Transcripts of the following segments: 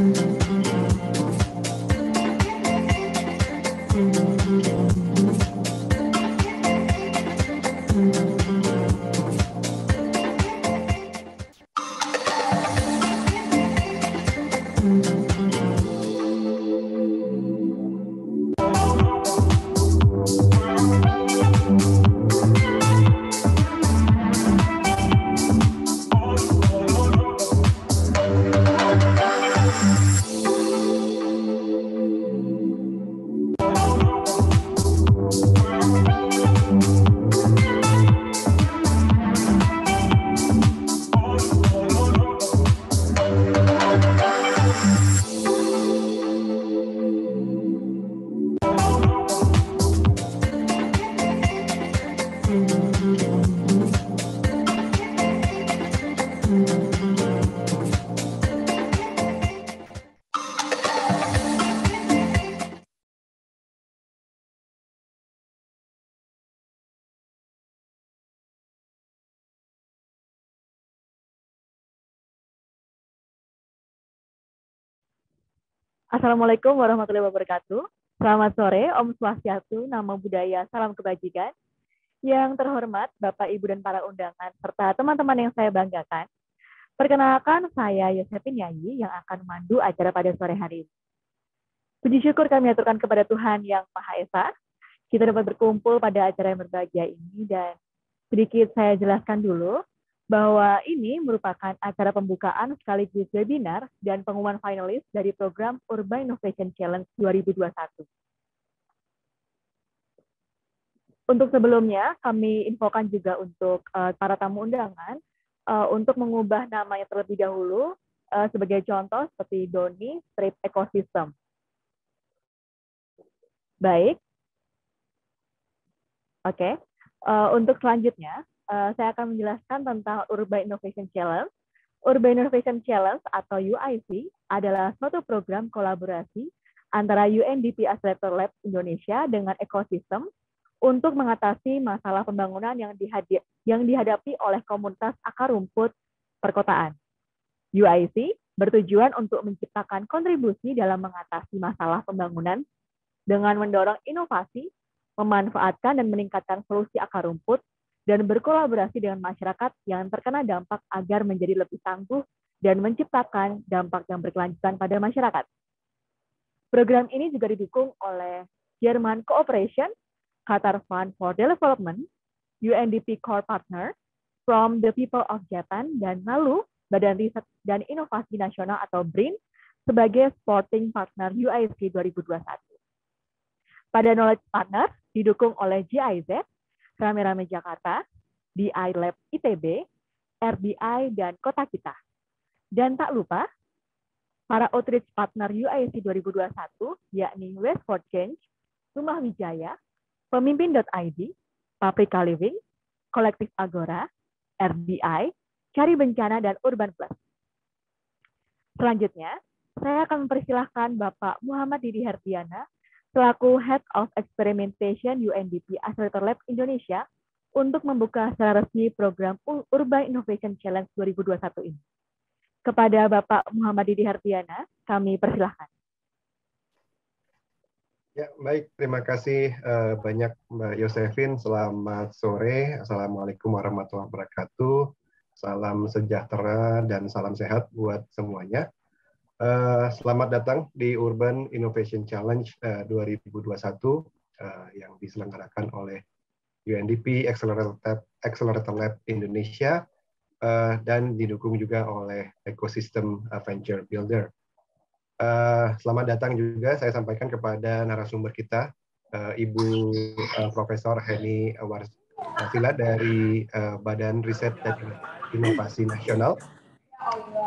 Thank you. Assalamualaikum warahmatullahi wabarakatuh. Selamat sore, Om Swastiastu, nama budaya Salam Kebajikan. Yang terhormat Bapak, Ibu, dan para undangan, serta teman-teman yang saya banggakan, perkenalkan saya Yosefin Yayi yang akan mandu acara pada sore hari ini. Puji syukur kami aturkan kepada Tuhan Yang Maha Esa, kita dapat berkumpul pada acara yang berbahagia ini dan sedikit saya jelaskan dulu bahwa ini merupakan acara pembukaan sekaligus webinar dan pengumuman finalis dari program Urban Innovation Challenge 2021. Untuk sebelumnya, kami infokan juga untuk uh, para tamu undangan uh, untuk mengubah namanya terlebih dahulu uh, sebagai contoh seperti Doni Strip Ecosystem. Baik. Oke. Okay. Uh, untuk selanjutnya, Eh, saya akan menjelaskan tentang Urban Innovation Challenge. Urban Innovation Challenge atau UIC adalah suatu program kolaborasi antara UNDP Accelerator Lab Indonesia dengan ekosistem untuk mengatasi masalah pembangunan yang, dihadi yang dihadapi oleh komunitas akar rumput perkotaan. UIC bertujuan untuk menciptakan kontribusi dalam mengatasi masalah pembangunan dengan mendorong inovasi, memanfaatkan dan meningkatkan solusi akar rumput dan berkolaborasi dengan masyarakat yang terkena dampak agar menjadi lebih tangguh dan menciptakan dampak yang berkelanjutan pada masyarakat. Program ini juga didukung oleh Jerman Cooperation, Qatar Fund for Development, UNDP Core Partner, From the People of Japan, dan lalu Badan Riset dan Inovasi Nasional atau BRIN sebagai Sporting Partner UIC 2021. Pada Knowledge Partner, didukung oleh GIZ, Rame-Rame Jakarta, DI iLab ITB, RBI, dan Kota Kita. Dan tak lupa, para outreach partner UIC 2021, yakni West for Change, Rumah Wijaya, Pemimpin.id, Paprika Living, Kolektif Agora, RBI, Cari Bencana, dan Urban Plus. Selanjutnya, saya akan mempersilahkan Bapak Muhammad Didi Herdiana selaku Head of Experimentation UNDP Accelerator Lab Indonesia untuk membuka secara resmi program Urban Innovation Challenge 2021 ini. Kepada Bapak Muhammad Didi Hartiana, kami persilahkan. Ya, baik. Terima kasih eh, banyak Mbak Yosefin. Selamat sore. Assalamualaikum warahmatullahi wabarakatuh. Salam sejahtera dan salam sehat buat semuanya. Eh, selamat datang di Urban Innovation Challenge uh, 2021 uh, yang diselenggarakan oleh UNDP Accelerator Lab, Accelerator Lab Indonesia uh, dan didukung juga oleh Ecosystem uh, Venture Builder. Uh, selamat datang juga saya sampaikan kepada narasumber kita uh, Ibu uh, Profesor Heni Warsila dari uh, Badan Riset dan Inovasi Nasional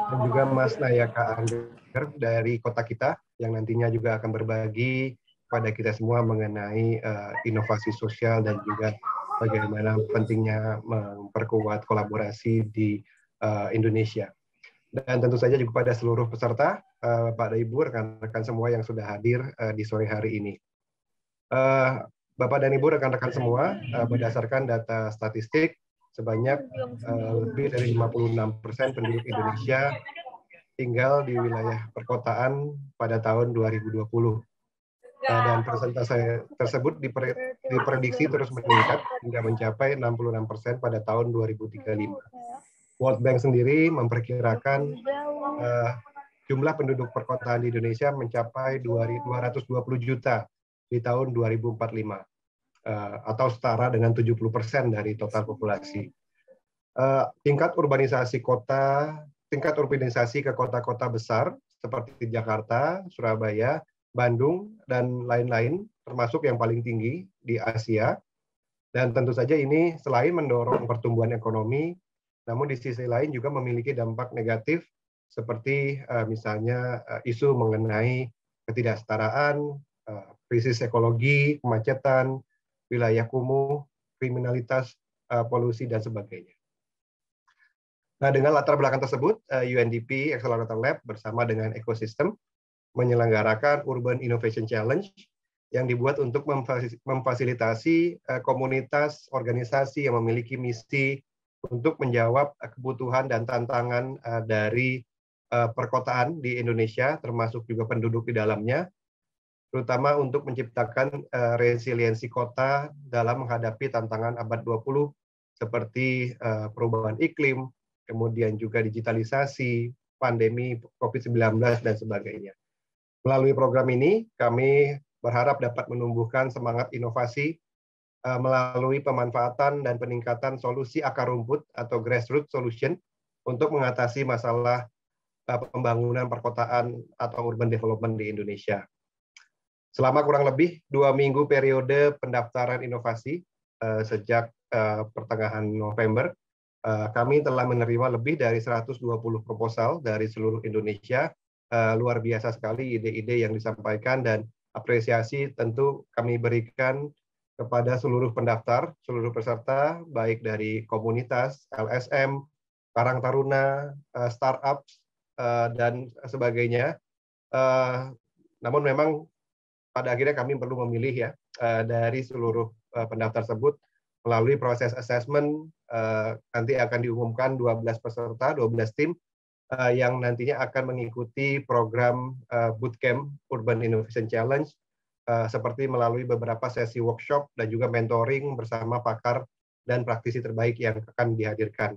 dan juga Mas Nayaka Angga dari kota kita yang nantinya juga akan berbagi pada kita semua mengenai uh, inovasi sosial dan juga bagaimana pentingnya memperkuat kolaborasi di uh, Indonesia. Dan tentu saja juga pada seluruh peserta, uh, Pak Ibu, rekan-rekan semua yang sudah hadir uh, di sore hari ini. Uh, Bapak dan Ibu, rekan-rekan semua, uh, berdasarkan data statistik, sebanyak uh, lebih dari 56 persen penduduk Indonesia tinggal di wilayah perkotaan pada tahun 2020. Nah, dan persentase tersebut diprediksi terus meningkat hingga mencapai 66 persen pada tahun 2035. World Bank sendiri memperkirakan uh, jumlah penduduk perkotaan di Indonesia mencapai 220 juta di tahun 2045 uh, eh, atau setara dengan 70 persen dari total populasi. Uh, tingkat urbanisasi kota tingkat urbanisasi ke kota-kota besar seperti Jakarta, Surabaya, Bandung, dan lain-lain, termasuk yang paling tinggi di Asia. Dan tentu saja ini selain mendorong pertumbuhan ekonomi, namun di sisi lain juga memiliki dampak negatif seperti uh, misalnya uh, isu mengenai ketidaksetaraan, uh, krisis ekologi, kemacetan, wilayah kumuh, kriminalitas, uh, polusi, dan sebagainya. Nah, dengan latar belakang tersebut, eh, UNDP Accelerator Lab bersama dengan ekosistem menyelenggarakan Urban Innovation Challenge yang dibuat untuk memfasilitasi eh, komunitas organisasi yang memiliki misi untuk menjawab eh, kebutuhan dan tantangan dari perkotaan di Indonesia, termasuk juga penduduk di dalamnya, terutama untuk menciptakan resiliensi kota dalam menghadapi tantangan abad 20 seperti perubahan iklim, kemudian juga digitalisasi, pandemi COVID-19, dan sebagainya. Melalui program ini, kami berharap dapat menumbuhkan semangat inovasi eh, melalui pemanfaatan dan peningkatan solusi akar rumput atau grassroots solution untuk mengatasi masalah eh, pembangunan perkotaan atau urban development di Indonesia. Selama kurang lebih dua minggu periode pendaftaran inovasi eh, sejak pertengahan November, Eh, kami telah menerima lebih dari 120 proposal dari seluruh Indonesia. Eh, luar biasa sekali ide-ide yang disampaikan dan apresiasi tentu kami berikan kepada seluruh pendaftar, seluruh peserta, baik dari komunitas, LSM, Karang Taruna, eh, startup, dan sebagainya. Namun memang pada akhirnya kami perlu memilih ya dari seluruh pendaftar tersebut melalui proses assessment Eh, nanti akan diumumkan 12 peserta, 12 tim eh, yang nantinya akan mengikuti program eh, bootcamp Urban Innovation Challenge seperti melalui beberapa sesi workshop dan juga mentoring bersama pakar dan praktisi terbaik yang akan dihadirkan.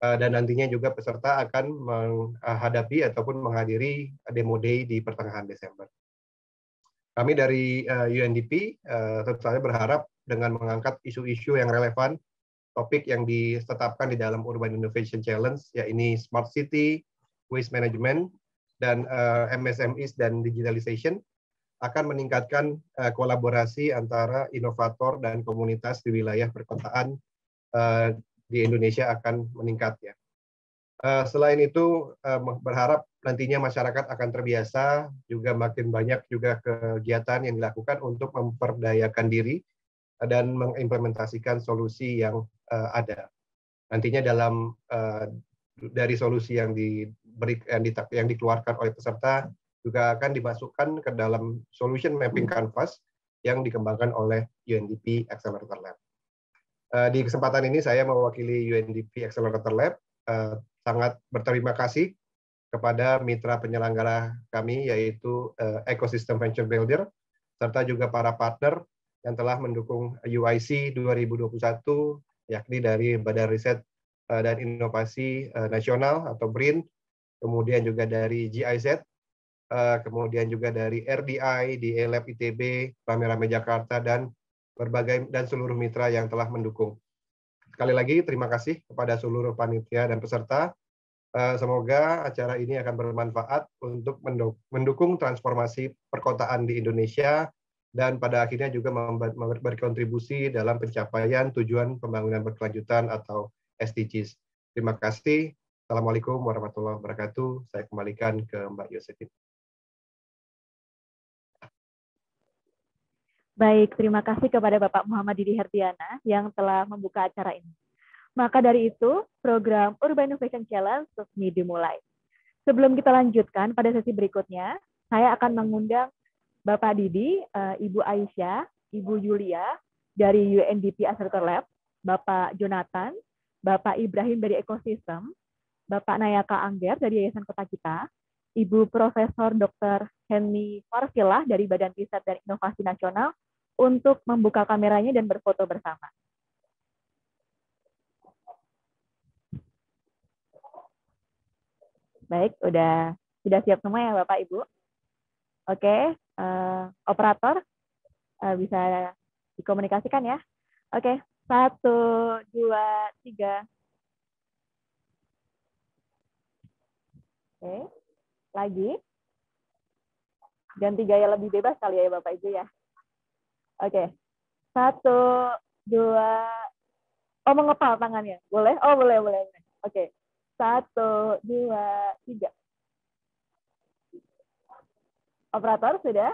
dan nantinya juga peserta akan menghadapi ataupun menghadiri demo day di pertengahan Desember. Kami dari UNDP tentu saja berharap dengan mengangkat isu-isu yang relevan topik yang ditetapkan di dalam Urban Innovation Challenge, yaitu Smart City, Waste Management, dan uh, eh, MSMEs dan Digitalization akan meningkatkan uh, kolaborasi antara inovator dan komunitas di wilayah perkotaan uh, di Indonesia akan meningkat ya. Uh, selain itu uh, berharap nantinya masyarakat akan terbiasa juga makin banyak juga kegiatan yang dilakukan untuk memperdayakan diri dan mengimplementasikan solusi yang uh, ada. Nantinya dalam uh, dari solusi yang diberi yang, di, yang dikeluarkan oleh peserta juga akan dimasukkan ke dalam solution mapping hmm. canvas yang dikembangkan oleh UNDP Accelerator Lab. Eh, di kesempatan ini saya mewakili UNDP Accelerator Lab sangat berterima kasih kepada mitra penyelenggara kami yaitu Ecosystem Venture Builder serta juga para partner yang telah mendukung UIC 2021 yakni dari Badan Riset eh, dan Inovasi eh, Nasional atau BRIN, kemudian juga dari GIZ, eh, kemudian juga dari RDI, di ELEP ITB, Rame-Rame Jakarta, dan berbagai dan seluruh mitra yang telah mendukung. Sekali lagi terima kasih kepada seluruh panitia dan peserta. Semoga acara ini akan bermanfaat untuk mendukung transformasi perkotaan di Indonesia dan pada akhirnya juga berkontribusi dalam pencapaian tujuan pembangunan berkelanjutan atau SDGs. Terima kasih. Assalamualaikum warahmatullahi wabarakatuh. Saya kembalikan ke Mbak Yosefin. Baik, terima kasih kepada Bapak Muhammad Didi Herdiana yang telah membuka acara ini. Maka dari itu, program Urban Innovation Challenge resmi dimulai. Sebelum kita lanjutkan pada sesi berikutnya, saya akan mengundang Bapak Didi, eh, Ibu Aisyah, Ibu Yulia dari UNDP Asertor Lab, Bapak Jonathan, Bapak Ibrahim dari Ekosistem, Bapak Nayaka Angger dari Yayasan Kota Kita, Ibu Profesor Dr. Henny Marsilah dari Badan Riset dan Inovasi Nasional untuk membuka kameranya dan berfoto bersama. Baik, udah sudah siap semua ya Bapak Ibu? Oke, okay, uh, eh, operator uh, bisa dikomunikasikan ya. Oke, okay, satu, dua, tiga. Oke, okay, lagi. Ganti gaya lebih bebas kali ya Bapak Ibu ya. Oke, satu, dua. Oh mengepal tangannya, boleh? Oh boleh, boleh. boleh. Oke, satu, dua, tiga. Operator sudah?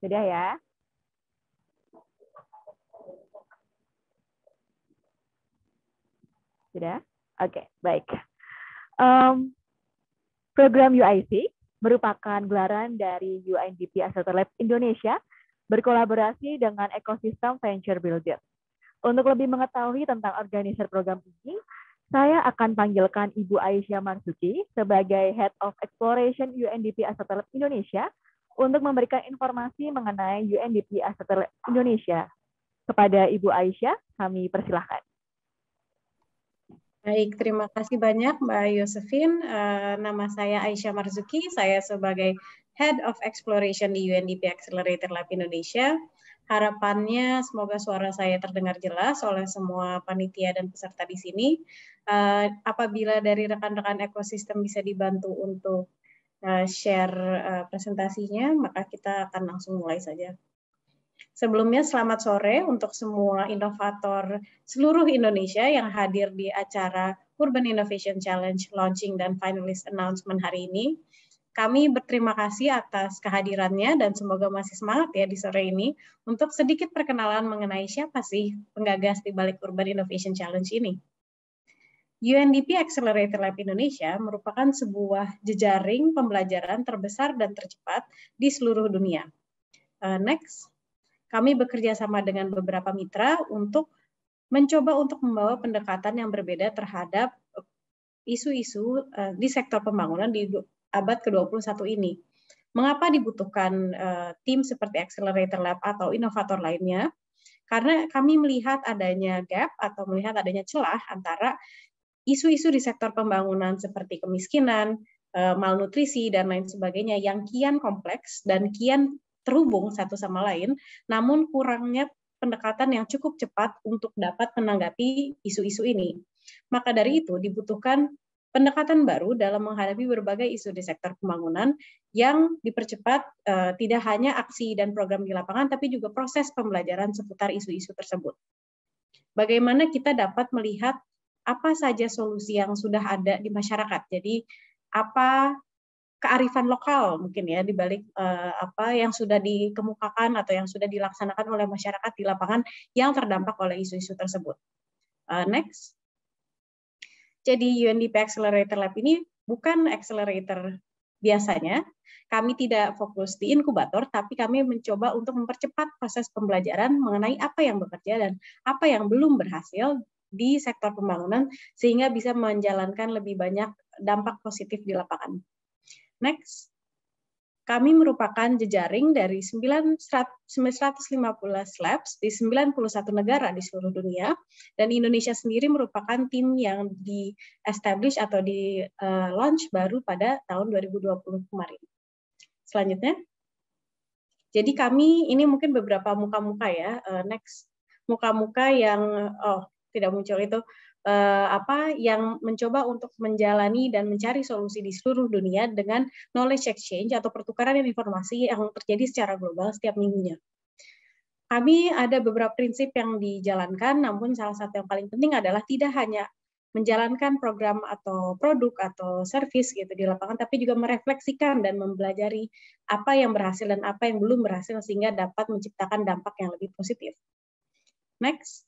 Sudah ya? Sudah? Oke, okay, baik. Um, program UIC merupakan gelaran dari UNDP Accelerator Lab Indonesia berkolaborasi dengan ekosistem Venture Builder. Untuk lebih mengetahui tentang organisasi program ini, saya akan panggilkan Ibu Aisyah Marsuki sebagai Head of Exploration UNDP Asatelit Indonesia untuk memberikan informasi mengenai UNDP Asatelit Indonesia. Kepada Ibu Aisyah, kami persilahkan. Baik, terima kasih banyak Mbak Yosefin. Eh, nama saya Aisyah Marzuki, saya sebagai Head of Exploration di UNDP Accelerator Lab Indonesia. Harapannya semoga suara saya terdengar jelas oleh semua panitia dan peserta di sini. Uh, apabila dari rekan-rekan ekosistem bisa dibantu untuk uh, share uh, presentasinya, maka kita akan langsung mulai saja. Sebelumnya selamat sore untuk semua inovator seluruh Indonesia yang hadir di acara Urban Innovation Challenge launching dan finalist announcement hari ini. Kami berterima kasih atas kehadirannya dan semoga masih semangat ya di sore ini untuk sedikit perkenalan mengenai siapa sih penggagas di balik Urban Innovation Challenge ini. UNDP Accelerator Lab Indonesia merupakan sebuah jejaring pembelajaran terbesar dan tercepat di seluruh dunia. Eh, next, kami bekerja sama dengan beberapa mitra untuk mencoba untuk membawa pendekatan yang berbeda terhadap isu-isu eh, di sektor pembangunan di abad ke-21 ini. Mengapa dibutuhkan uh, tim seperti Accelerator Lab atau inovator lainnya? Karena kami melihat adanya gap atau melihat adanya celah antara isu-isu di sektor pembangunan seperti kemiskinan, uh, malnutrisi, dan lain sebagainya yang kian kompleks dan kian terhubung satu sama lain, namun kurangnya pendekatan yang cukup cepat untuk dapat menanggapi isu-isu ini. Maka dari itu dibutuhkan pendekatan baru dalam menghadapi berbagai isu di sektor pembangunan yang dipercepat uh, tidak hanya aksi dan program di lapangan, tapi juga proses pembelajaran seputar isu-isu tersebut. Bagaimana kita dapat melihat apa saja solusi yang sudah ada di masyarakat. Jadi apa kearifan lokal mungkin ya di balik eh, apa yang sudah dikemukakan atau yang sudah dilaksanakan oleh masyarakat di lapangan yang terdampak oleh isu-isu tersebut. Uh, next. Jadi UNDP Accelerator Lab ini bukan accelerator biasanya. Kami tidak fokus di inkubator, tapi kami mencoba untuk mempercepat proses pembelajaran mengenai apa yang bekerja dan apa yang belum berhasil di sektor pembangunan sehingga bisa menjalankan lebih banyak dampak positif di lapangan. Next. Kami merupakan jejaring dari 950 labs di 91 negara di seluruh dunia, dan Indonesia sendiri merupakan tim yang di-establish atau di-launch eh, baru pada tahun 2020 kemarin. Selanjutnya. Jadi kami, ini mungkin beberapa muka-muka ya, eh, next. Muka-muka yang, oh tidak muncul itu, uh, apa yang mencoba untuk menjalani dan mencari solusi di seluruh dunia dengan knowledge exchange atau pertukaran informasi yang terjadi secara global setiap minggunya. Kami ada beberapa prinsip yang dijalankan, namun salah satu yang paling penting adalah tidak hanya menjalankan program atau produk atau service gitu di lapangan, tapi juga merefleksikan dan mempelajari apa yang berhasil dan apa yang belum berhasil sehingga dapat menciptakan dampak yang lebih positif. Next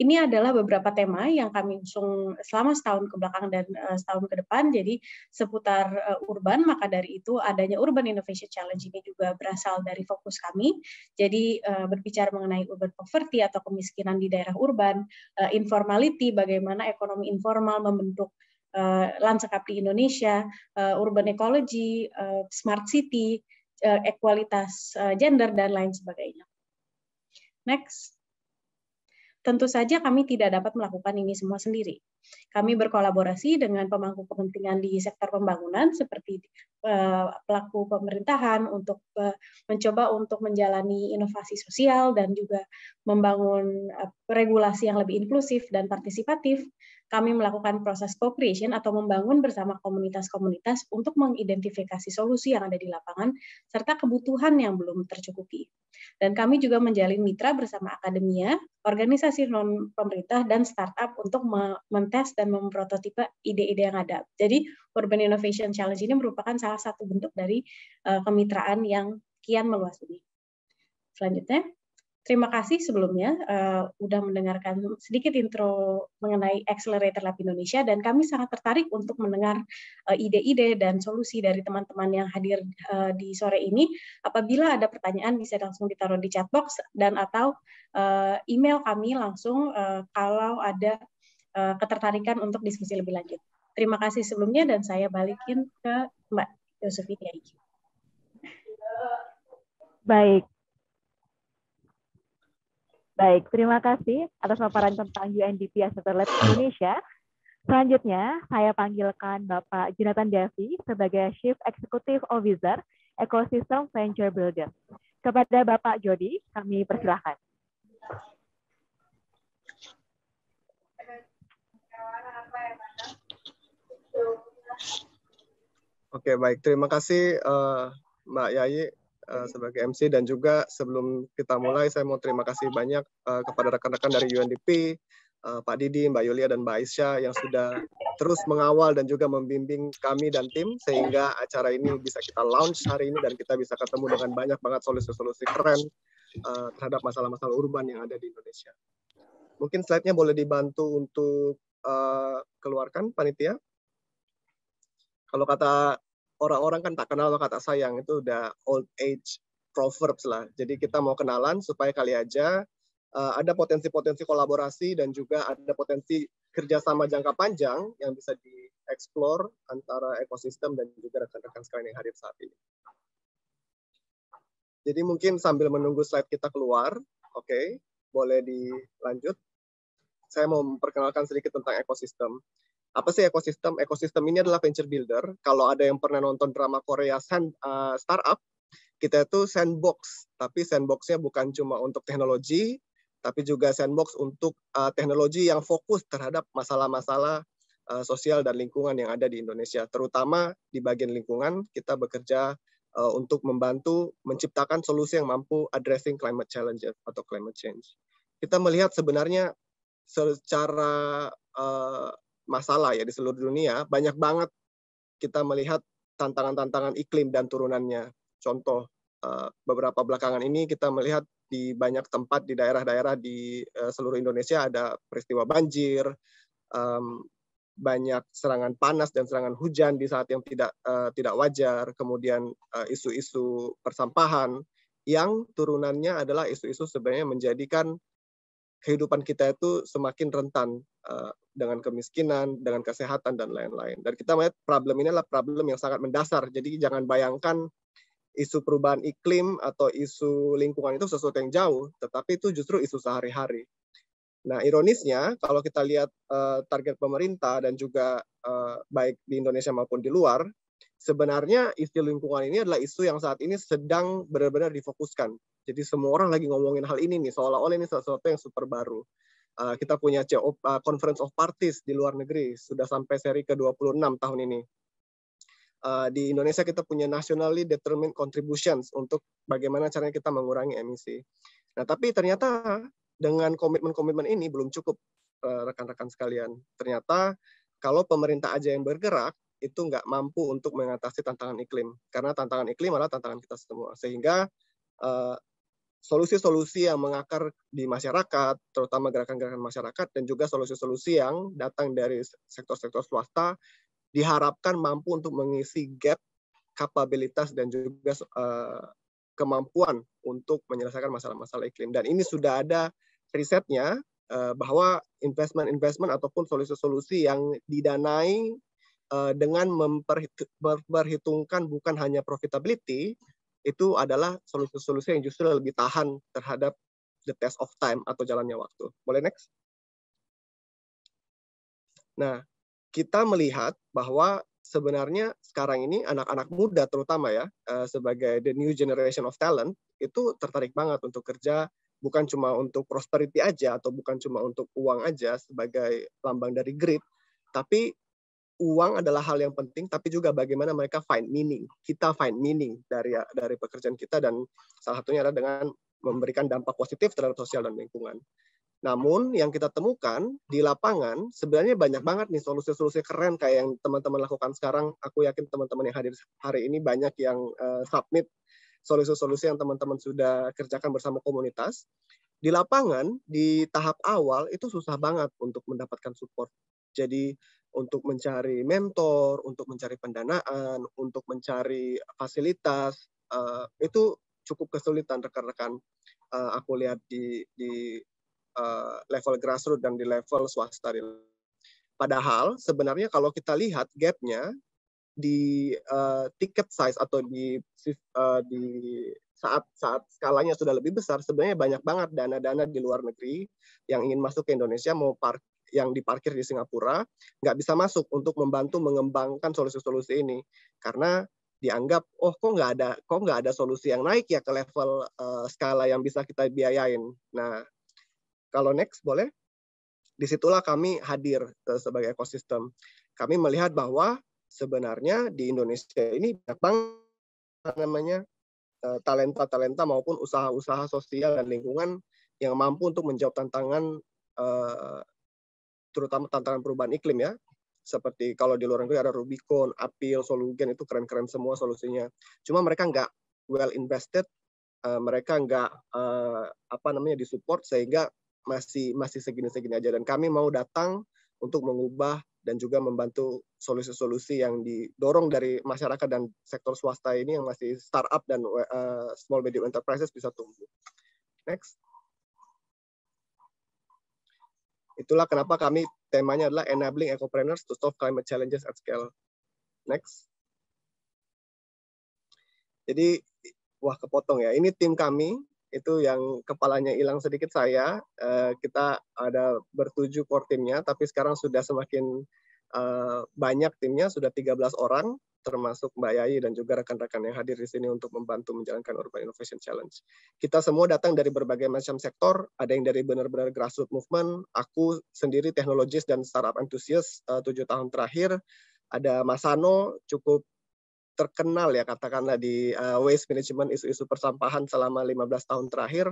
ini adalah beberapa tema yang kami usung selama setahun ke belakang dan uh, setahun ke depan. Jadi seputar uh, urban, maka dari itu adanya Urban Innovation Challenge ini juga berasal dari fokus kami. Jadi uh, berbicara mengenai urban poverty atau kemiskinan di daerah urban, uh, informality, bagaimana ekonomi informal membentuk uh, lanskap di Indonesia, uh, urban ecology, uh, smart city, uh, ekualitas uh, gender dan lain sebagainya. Next. Tentu saja kami tidak dapat melakukan ini semua sendiri. Kami berkolaborasi dengan pemangku kepentingan di sektor pembangunan seperti eh, pelaku pemerintahan untuk eh, mencoba untuk menjalani inovasi sosial dan juga membangun eh, regulasi yang lebih inklusif dan partisipatif kami melakukan proses co-creation atau membangun bersama komunitas-komunitas untuk mengidentifikasi solusi yang ada di lapangan serta kebutuhan yang belum tercukupi. Dan kami juga menjalin mitra bersama akademia, organisasi non pemerintah dan startup untuk mentes dan memprototipe ide-ide yang ada. Jadi Urban Innovation Challenge ini merupakan salah satu bentuk dari eh, kemitraan yang kian meluas ini. Selanjutnya Terima kasih sebelumnya uh, udah mendengarkan sedikit intro mengenai Accelerator Lab Indonesia dan kami sangat tertarik untuk mendengar eh, ide-ide uh, dan solusi dari teman-teman yang hadir uh, di sore ini. Apabila ada pertanyaan bisa langsung ditaruh di chat box dan atau uh, email kami langsung uh, kalau ada uh, ketertarikan untuk diskusi lebih lanjut. Terima kasih sebelumnya dan saya balikin ke Mbak Yosefini. Baik, Baik, terima kasih atas paparan tentang UNDP as Let's Indonesia. Selanjutnya, saya panggilkan Bapak Jonathan Davi sebagai Chief Executive Officer Ecosystem Venture Builder. Kepada Bapak Jody, kami persilahkan. Oke, baik. Terima kasih uh, Mbak Yayi Eh, iya. sebagai MC dan juga sebelum kita mulai saya mau terima kasih banyak uh, kepada rekan-rekan dari UNDP, uh, eh, Pak Didi, Mbak Yulia dan Mbak Aisyah yang sudah terus mengawal dan juga membimbing kami dan tim sehingga acara ini bisa kita launch hari ini dan kita bisa ketemu dengan banyak banget solusi-solusi keren uh, terhadap masalah-masalah urban yang ada di Indonesia. Mungkin slide-nya boleh dibantu untuk uh, keluarkan panitia. Kalau kata orang-orang kan tak kenal maka tak sayang itu udah old age proverbs lah. Jadi kita mau kenalan supaya kali aja uh, ada potensi-potensi kolaborasi dan juga ada potensi kerjasama jangka panjang yang bisa dieksplor antara ekosistem dan juga rekan-rekan sekalian yang hadir saat ini. Jadi mungkin sambil menunggu slide kita keluar, oke, okay, boleh dilanjut. Saya mau memperkenalkan sedikit tentang ekosistem apa sih ekosistem? Ekosistem ini adalah venture builder. Kalau ada yang pernah nonton drama Korea Sand, uh, Startup, kita itu sandbox, tapi sandboxnya bukan cuma untuk teknologi, tapi juga sandbox untuk uh, teknologi yang fokus terhadap masalah-masalah uh, sosial dan lingkungan yang ada di Indonesia. Terutama di bagian lingkungan, kita bekerja uh, untuk membantu menciptakan solusi yang mampu addressing climate challenges atau climate change. Kita melihat sebenarnya secara uh, masalah ya di seluruh dunia, banyak banget kita melihat tantangan-tantangan iklim dan turunannya. Contoh eh, beberapa belakangan ini kita melihat di banyak tempat di daerah-daerah di eh, seluruh Indonesia ada peristiwa banjir, banyak serangan panas dan serangan hujan di saat yang tidak eh, tidak wajar, kemudian isu-isu persampahan yang turunannya adalah isu-isu sebenarnya menjadikan kehidupan kita itu semakin rentan dengan kemiskinan, dengan kesehatan dan lain-lain. Dan kita melihat problem ini adalah problem yang sangat mendasar. Jadi jangan bayangkan isu perubahan iklim atau isu lingkungan itu sesuatu yang jauh, tetapi itu justru isu sehari-hari. Nah, ironisnya kalau kita lihat uh, target pemerintah dan juga uh, baik di Indonesia maupun di luar, sebenarnya isu lingkungan ini adalah isu yang saat ini sedang benar-benar difokuskan. Jadi semua orang lagi ngomongin hal ini nih, seolah-olah ini sesuatu yang super baru. Eh, kita punya CO, uh, eh, Conference of Parties di luar negeri sudah sampai seri ke-26 tahun ini. Uh, di Indonesia kita punya nationally determined contributions untuk bagaimana caranya kita mengurangi emisi. Nah, tapi ternyata dengan komitmen-komitmen ini belum cukup rekan-rekan uh, sekalian. Ternyata kalau pemerintah aja yang bergerak itu nggak mampu untuk mengatasi tantangan iklim karena tantangan iklim adalah tantangan kita semua sehingga uh, solusi-solusi yang mengakar di masyarakat, terutama gerakan-gerakan masyarakat, dan juga solusi-solusi yang datang dari sektor-sektor swasta diharapkan mampu untuk mengisi gap kapabilitas dan juga uh, kemampuan untuk menyelesaikan masalah-masalah iklim. Dan ini sudah ada risetnya uh, bahwa investment-investment ataupun solusi-solusi yang didanai uh, dengan memperhitungkan bukan hanya profitability, itu adalah solusi-solusi yang justru lebih tahan terhadap the test of time atau jalannya waktu. Boleh next? Nah, kita melihat bahwa sebenarnya sekarang ini anak-anak muda terutama ya eh, sebagai the new generation of talent itu tertarik banget untuk kerja bukan cuma untuk prosperity aja atau bukan cuma untuk uang aja sebagai lambang dari grit, tapi uang adalah hal yang penting, tapi juga bagaimana mereka find meaning. Kita find meaning dari dari pekerjaan kita dan salah satunya adalah dengan memberikan dampak positif terhadap sosial dan lingkungan. Namun yang kita temukan di lapangan sebenarnya banyak banget nih solusi-solusi keren kayak yang teman-teman lakukan sekarang. Aku yakin teman-teman yang hadir hari ini banyak yang uh, submit solusi-solusi yang teman-teman sudah kerjakan bersama komunitas. Di lapangan di tahap awal itu susah banget untuk mendapatkan support. Jadi untuk mencari mentor, untuk mencari pendanaan, untuk mencari fasilitas uh, itu cukup kesulitan rekan-rekan uh, aku lihat di di uh, level grassroots dan di level swasta. Padahal sebenarnya kalau kita lihat gapnya di uh, ticket size atau di uh, di saat saat skalanya sudah lebih besar sebenarnya banyak banget dana-dana di luar negeri yang ingin masuk ke Indonesia mau park yang diparkir di Singapura nggak bisa masuk untuk membantu mengembangkan solusi-solusi ini karena dianggap oh kok nggak ada kok nggak ada solusi yang naik ya ke level uh, skala yang bisa kita biayain. Nah kalau next boleh disitulah kami hadir eh, sebagai ekosistem. Kami melihat bahwa sebenarnya di Indonesia ini banyak banget namanya eh, talenta-talenta maupun usaha-usaha sosial dan lingkungan yang mampu untuk menjawab tantangan terutama tantangan perubahan iklim ya. Seperti kalau di luar negeri ada Rubicon, Apil, Solugen itu keren-keren semua solusinya. Cuma mereka nggak well invested, uh, mereka nggak uh, apa namanya disupport sehingga masih masih segini-segini aja. Dan kami mau datang untuk mengubah dan juga membantu solusi-solusi yang didorong dari masyarakat dan sektor swasta ini yang masih startup dan uh, small medium enterprises bisa tumbuh. Next. Itulah kenapa kami temanya adalah enabling ecopreneurs to solve climate challenges at scale. Next. Jadi wah kepotong ya. Ini tim kami itu yang kepalanya hilang sedikit saya. Eh, kita ada bertujuh core timnya, tapi sekarang sudah semakin eh, banyak timnya, sudah 13 orang termasuk Mbak Yai dan juga rekan-rekan yang hadir di sini untuk membantu menjalankan Urban Innovation Challenge. Kita semua datang dari berbagai macam sektor, ada yang dari benar-benar grassroots movement, aku sendiri teknologis dan startup enthusiast eh, tujuh tahun terakhir, ada Mas Ano, cukup terkenal ya katakanlah di uh, waste management isu-isu persampahan selama 15 tahun terakhir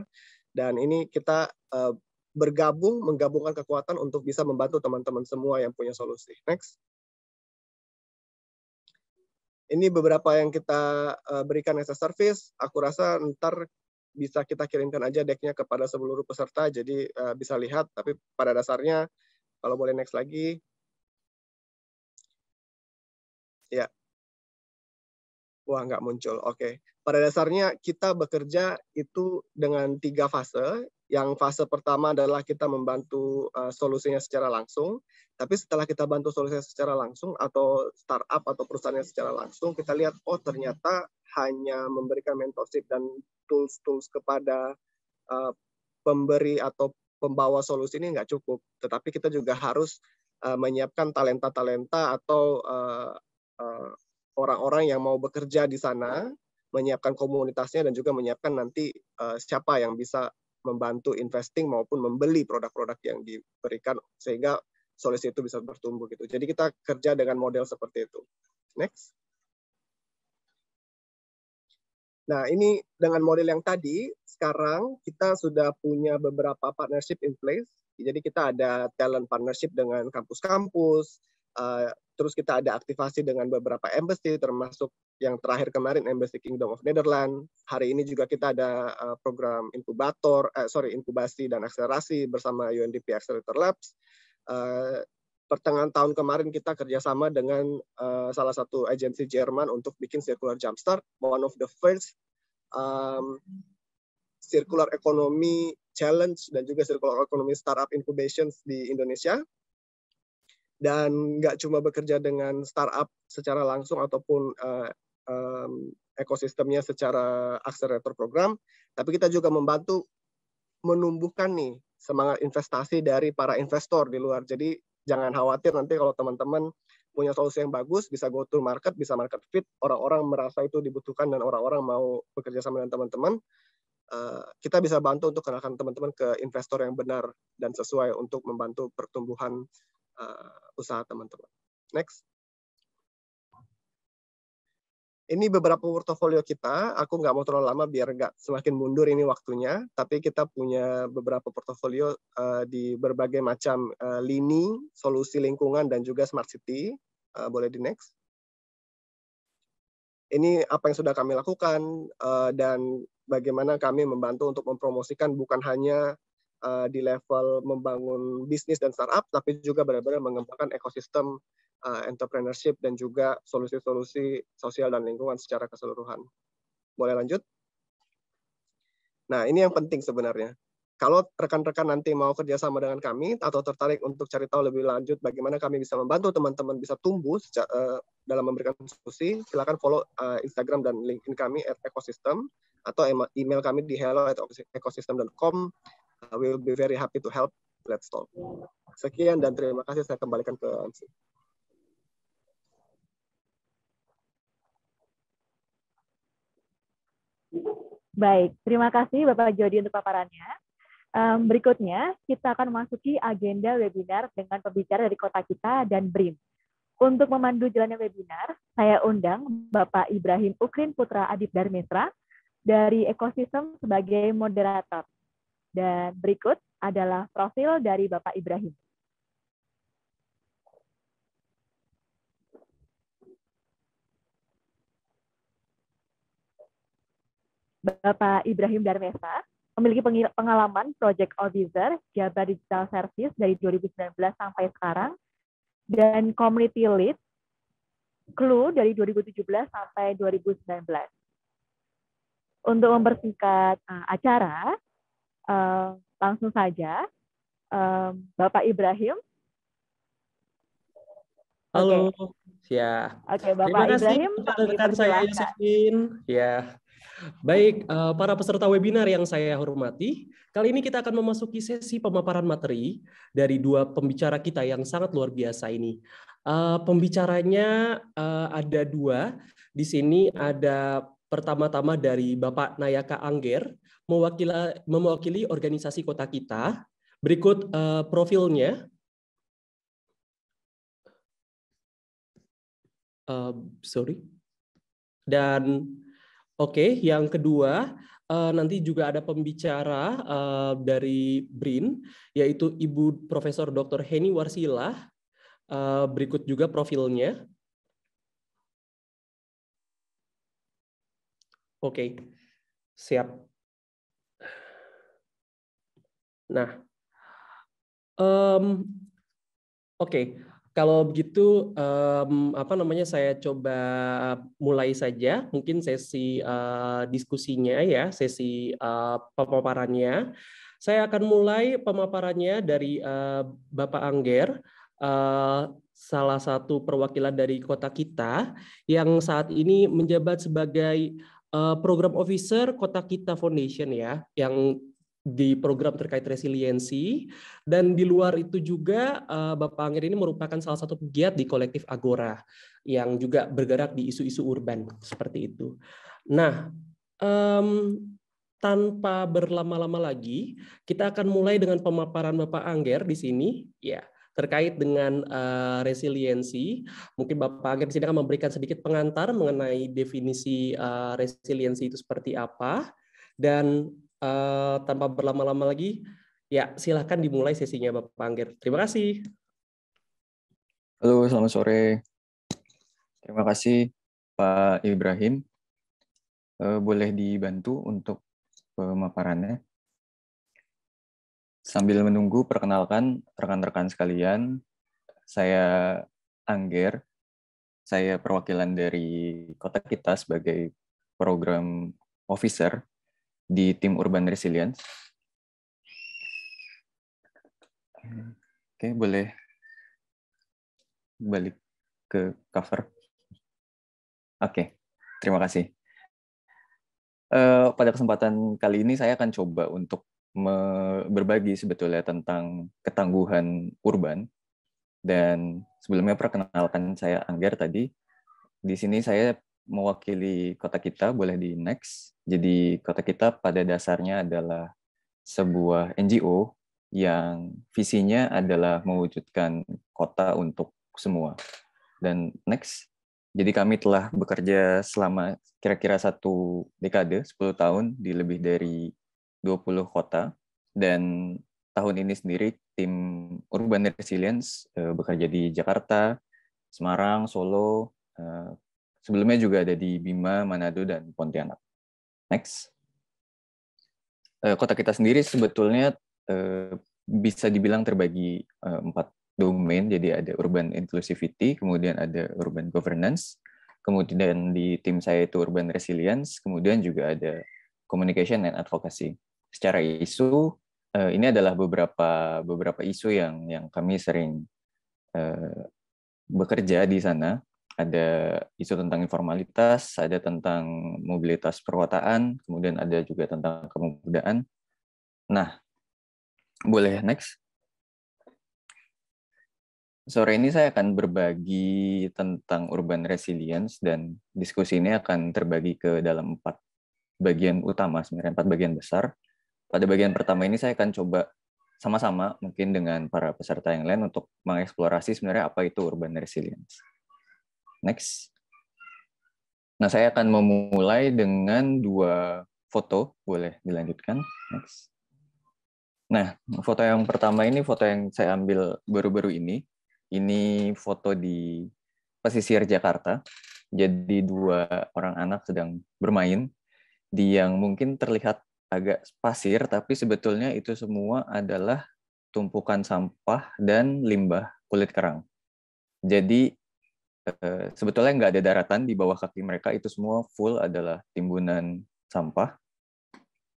dan ini kita uh, bergabung menggabungkan kekuatan untuk bisa membantu teman-teman semua yang punya solusi. Next. Ini beberapa yang kita uh, berikan as a service. Aku rasa ntar bisa kita kirimkan aja decknya kepada seluruh peserta, jadi uh, bisa lihat. Tapi pada dasarnya, kalau boleh next lagi, ya, wah nggak muncul. Oke, okay. pada dasarnya kita bekerja itu dengan tiga fase. Yang fase pertama adalah kita membantu uh, solusinya secara langsung, tapi setelah kita bantu solusinya secara langsung atau startup atau perusahaannya secara langsung, kita lihat oh ternyata hanya memberikan mentorship dan tools-tools kepada uh, pemberi atau pembawa solusi ini nggak cukup, tetapi kita juga harus uh, menyiapkan talenta-talenta atau uh, uh, orang-orang yang mau bekerja di sana menyiapkan komunitasnya dan juga menyiapkan nanti uh, siapa yang bisa membantu investing maupun membeli produk-produk yang diberikan sehingga solusi itu bisa bertumbuh gitu. Jadi kita kerja dengan model seperti itu. Next. Nah, ini dengan model yang tadi, sekarang kita sudah punya beberapa partnership in place. Jadi kita ada talent partnership dengan kampus-kampus, Eh, terus kita ada aktivasi dengan beberapa embassy termasuk yang terakhir kemarin embassy Kingdom of Netherlands. Hari ini juga kita ada eh, program inkubator eh, sorry inkubasi dan akselerasi bersama UNDP Accelerator Labs. Eh, pertengahan tahun kemarin kita kerjasama dengan salah satu agensi Jerman untuk bikin circular jumpstart, one of the first um, circular economy challenge dan juga circular economy startup incubations di Indonesia dan nggak cuma bekerja dengan startup secara langsung ataupun uh, um, ekosistemnya secara akselerator program, tapi kita juga membantu menumbuhkan nih semangat investasi dari para investor di luar. Jadi jangan khawatir nanti kalau teman-teman punya solusi yang bagus, bisa go to market, bisa market fit, orang-orang merasa itu dibutuhkan dan orang-orang mau bekerja sama dengan teman-teman, uh, kita bisa bantu untuk kenalkan teman-teman ke investor yang benar dan sesuai untuk membantu pertumbuhan uh, usaha teman-teman. Next. Ini beberapa portofolio kita. Aku nggak mau terlalu lama biar nggak semakin mundur ini waktunya. Tapi kita punya beberapa portofolio uh, di berbagai macam uh, lini, solusi lingkungan, dan juga smart city. Uh, boleh di next ini apa yang sudah kami lakukan uh, dan bagaimana kami membantu untuk mempromosikan bukan hanya uh, di level membangun bisnis dan startup, tapi juga benar-benar mengembangkan ekosistem uh, entrepreneurship dan juga solusi-solusi sosial dan lingkungan secara keseluruhan. Boleh lanjut? Nah, ini yang penting sebenarnya. Kalau rekan-rekan nanti mau kerjasama dengan kami atau tertarik untuk cari tahu lebih lanjut bagaimana kami bisa membantu teman-teman bisa tumbuh secara, uh, eh, dalam memberikan solusi, silakan follow uh, Instagram dan LinkedIn kami at @ekosistem atau email kami di hello@ekosistem.com I uh, will be very happy to help. Let's talk. Sekian dan terima kasih. Saya kembalikan ke MC. Baik, terima kasih Bapak Jody untuk paparannya. Um, berikutnya, kita akan memasuki agenda webinar dengan pembicara dari kota kita dan BRIM. Untuk memandu jalannya webinar, saya undang Bapak Ibrahim Ukrin Putra Adib Darmitra dari Ekosistem sebagai moderator. Dan berikut adalah profil dari Bapak Ibrahim. Bapak Ibrahim Darmesa memiliki pengalaman project officer Jabar Digital Service dari 2019 sampai sekarang dan community lead Clue dari 2017 sampai 2019. Untuk mempersingkat eh, acara, Uh, langsung saja, um, Bapak Ibrahim. Halo, okay. ya. Oke, okay, Bapak Terima kasih Ibrahim. rekan saya Yusufin. Ya. Baik, uh, para peserta webinar yang saya hormati, kali ini kita akan memasuki sesi pemaparan materi dari dua pembicara kita yang sangat luar biasa ini. Uh, pembicaranya uh, ada dua. Di sini ada pertama-tama dari Bapak Nayaka Angger mewakili, mewakili organisasi kota kita. Berikut uh, profilnya. Uh, sorry. Dan oke, okay, yang kedua uh, nanti juga ada pembicara uh, dari BRIN, yaitu Ibu Profesor Dr. Heni Warsila. Uh, berikut juga profilnya. Oke, okay. siap. Nah, um, oke, okay. kalau begitu um, apa namanya saya coba mulai saja, mungkin sesi uh, diskusinya ya, sesi uh, pemaparannya. Saya akan mulai pemaparannya dari uh, Bapak Angger. Uh, salah satu perwakilan dari kota kita yang saat ini menjabat sebagai program officer Kota Kita Foundation ya, yang di program terkait resiliensi dan di luar itu juga eh, Bapak Angger ini merupakan salah satu pegiat di kolektif Agora yang juga bergerak di isu-isu urban seperti itu. Nah, um, tanpa berlama-lama lagi, kita akan mulai dengan pemaparan Bapak Angger di sini, ya terkait dengan uh, resiliensi. Mungkin Bapak Angger di sini akan memberikan sedikit pengantar mengenai definisi uh, resiliensi itu seperti apa dan uh, tanpa berlama-lama lagi, ya silahkan dimulai sesinya Bapak Angger. Terima kasih. Halo, selamat sore. Terima kasih Pak Ibrahim. Uh, boleh dibantu untuk pemaparannya? Sambil menunggu, perkenalkan rekan-rekan sekalian, saya Angger, saya perwakilan dari kota kita sebagai program officer di tim Urban Resilience. Oke, boleh balik ke cover. Oke, terima kasih. Eh, pada kesempatan kali ini saya akan coba untuk berbagi sebetulnya tentang ketangguhan urban. Dan sebelumnya perkenalkan saya Angger tadi. Di sini saya mewakili kota kita boleh di next. Jadi kota kita pada dasarnya adalah sebuah NGO yang visinya adalah mewujudkan kota untuk semua. Dan next, jadi kami telah bekerja selama kira-kira satu dekade, 10 tahun di lebih dari 20 kota. Dan tahun ini sendiri tim Urban Resilience eh, bekerja di Jakarta, Semarang, Solo, eh, Sebelumnya juga ada di Bima, Manado, dan Pontianak. Next. Eh, kota kita sendiri sebetulnya eh, bisa dibilang terbagi eh, empat domain, jadi ada urban inclusivity, kemudian ada urban governance, kemudian di tim saya itu urban resilience, kemudian juga ada communication and advocacy. Secara isu, ini adalah beberapa beberapa isu yang yang kami sering bekerja di sana ada isu tentang informalitas, ada tentang mobilitas perkotaan, kemudian ada juga tentang kemudahan. Nah, boleh next. Sore ini saya akan berbagi tentang urban resilience dan diskusi ini akan terbagi ke dalam empat bagian utama, sebenarnya empat bagian besar. Pada bagian pertama ini saya akan coba sama-sama mungkin dengan para peserta yang lain untuk mengeksplorasi sebenarnya apa itu urban resilience. Next. Nah, saya akan memulai dengan dua foto. Boleh dilanjutkan. Next. Nah, foto yang pertama ini foto yang saya ambil baru-baru ini. Ini foto di pesisir Jakarta. Jadi dua orang anak sedang bermain di yang mungkin terlihat agak pasir, tapi sebetulnya itu semua adalah tumpukan sampah dan limbah kulit kerang. Jadi Eh, sebetulnya nggak ada daratan di bawah kaki mereka itu semua full adalah timbunan sampah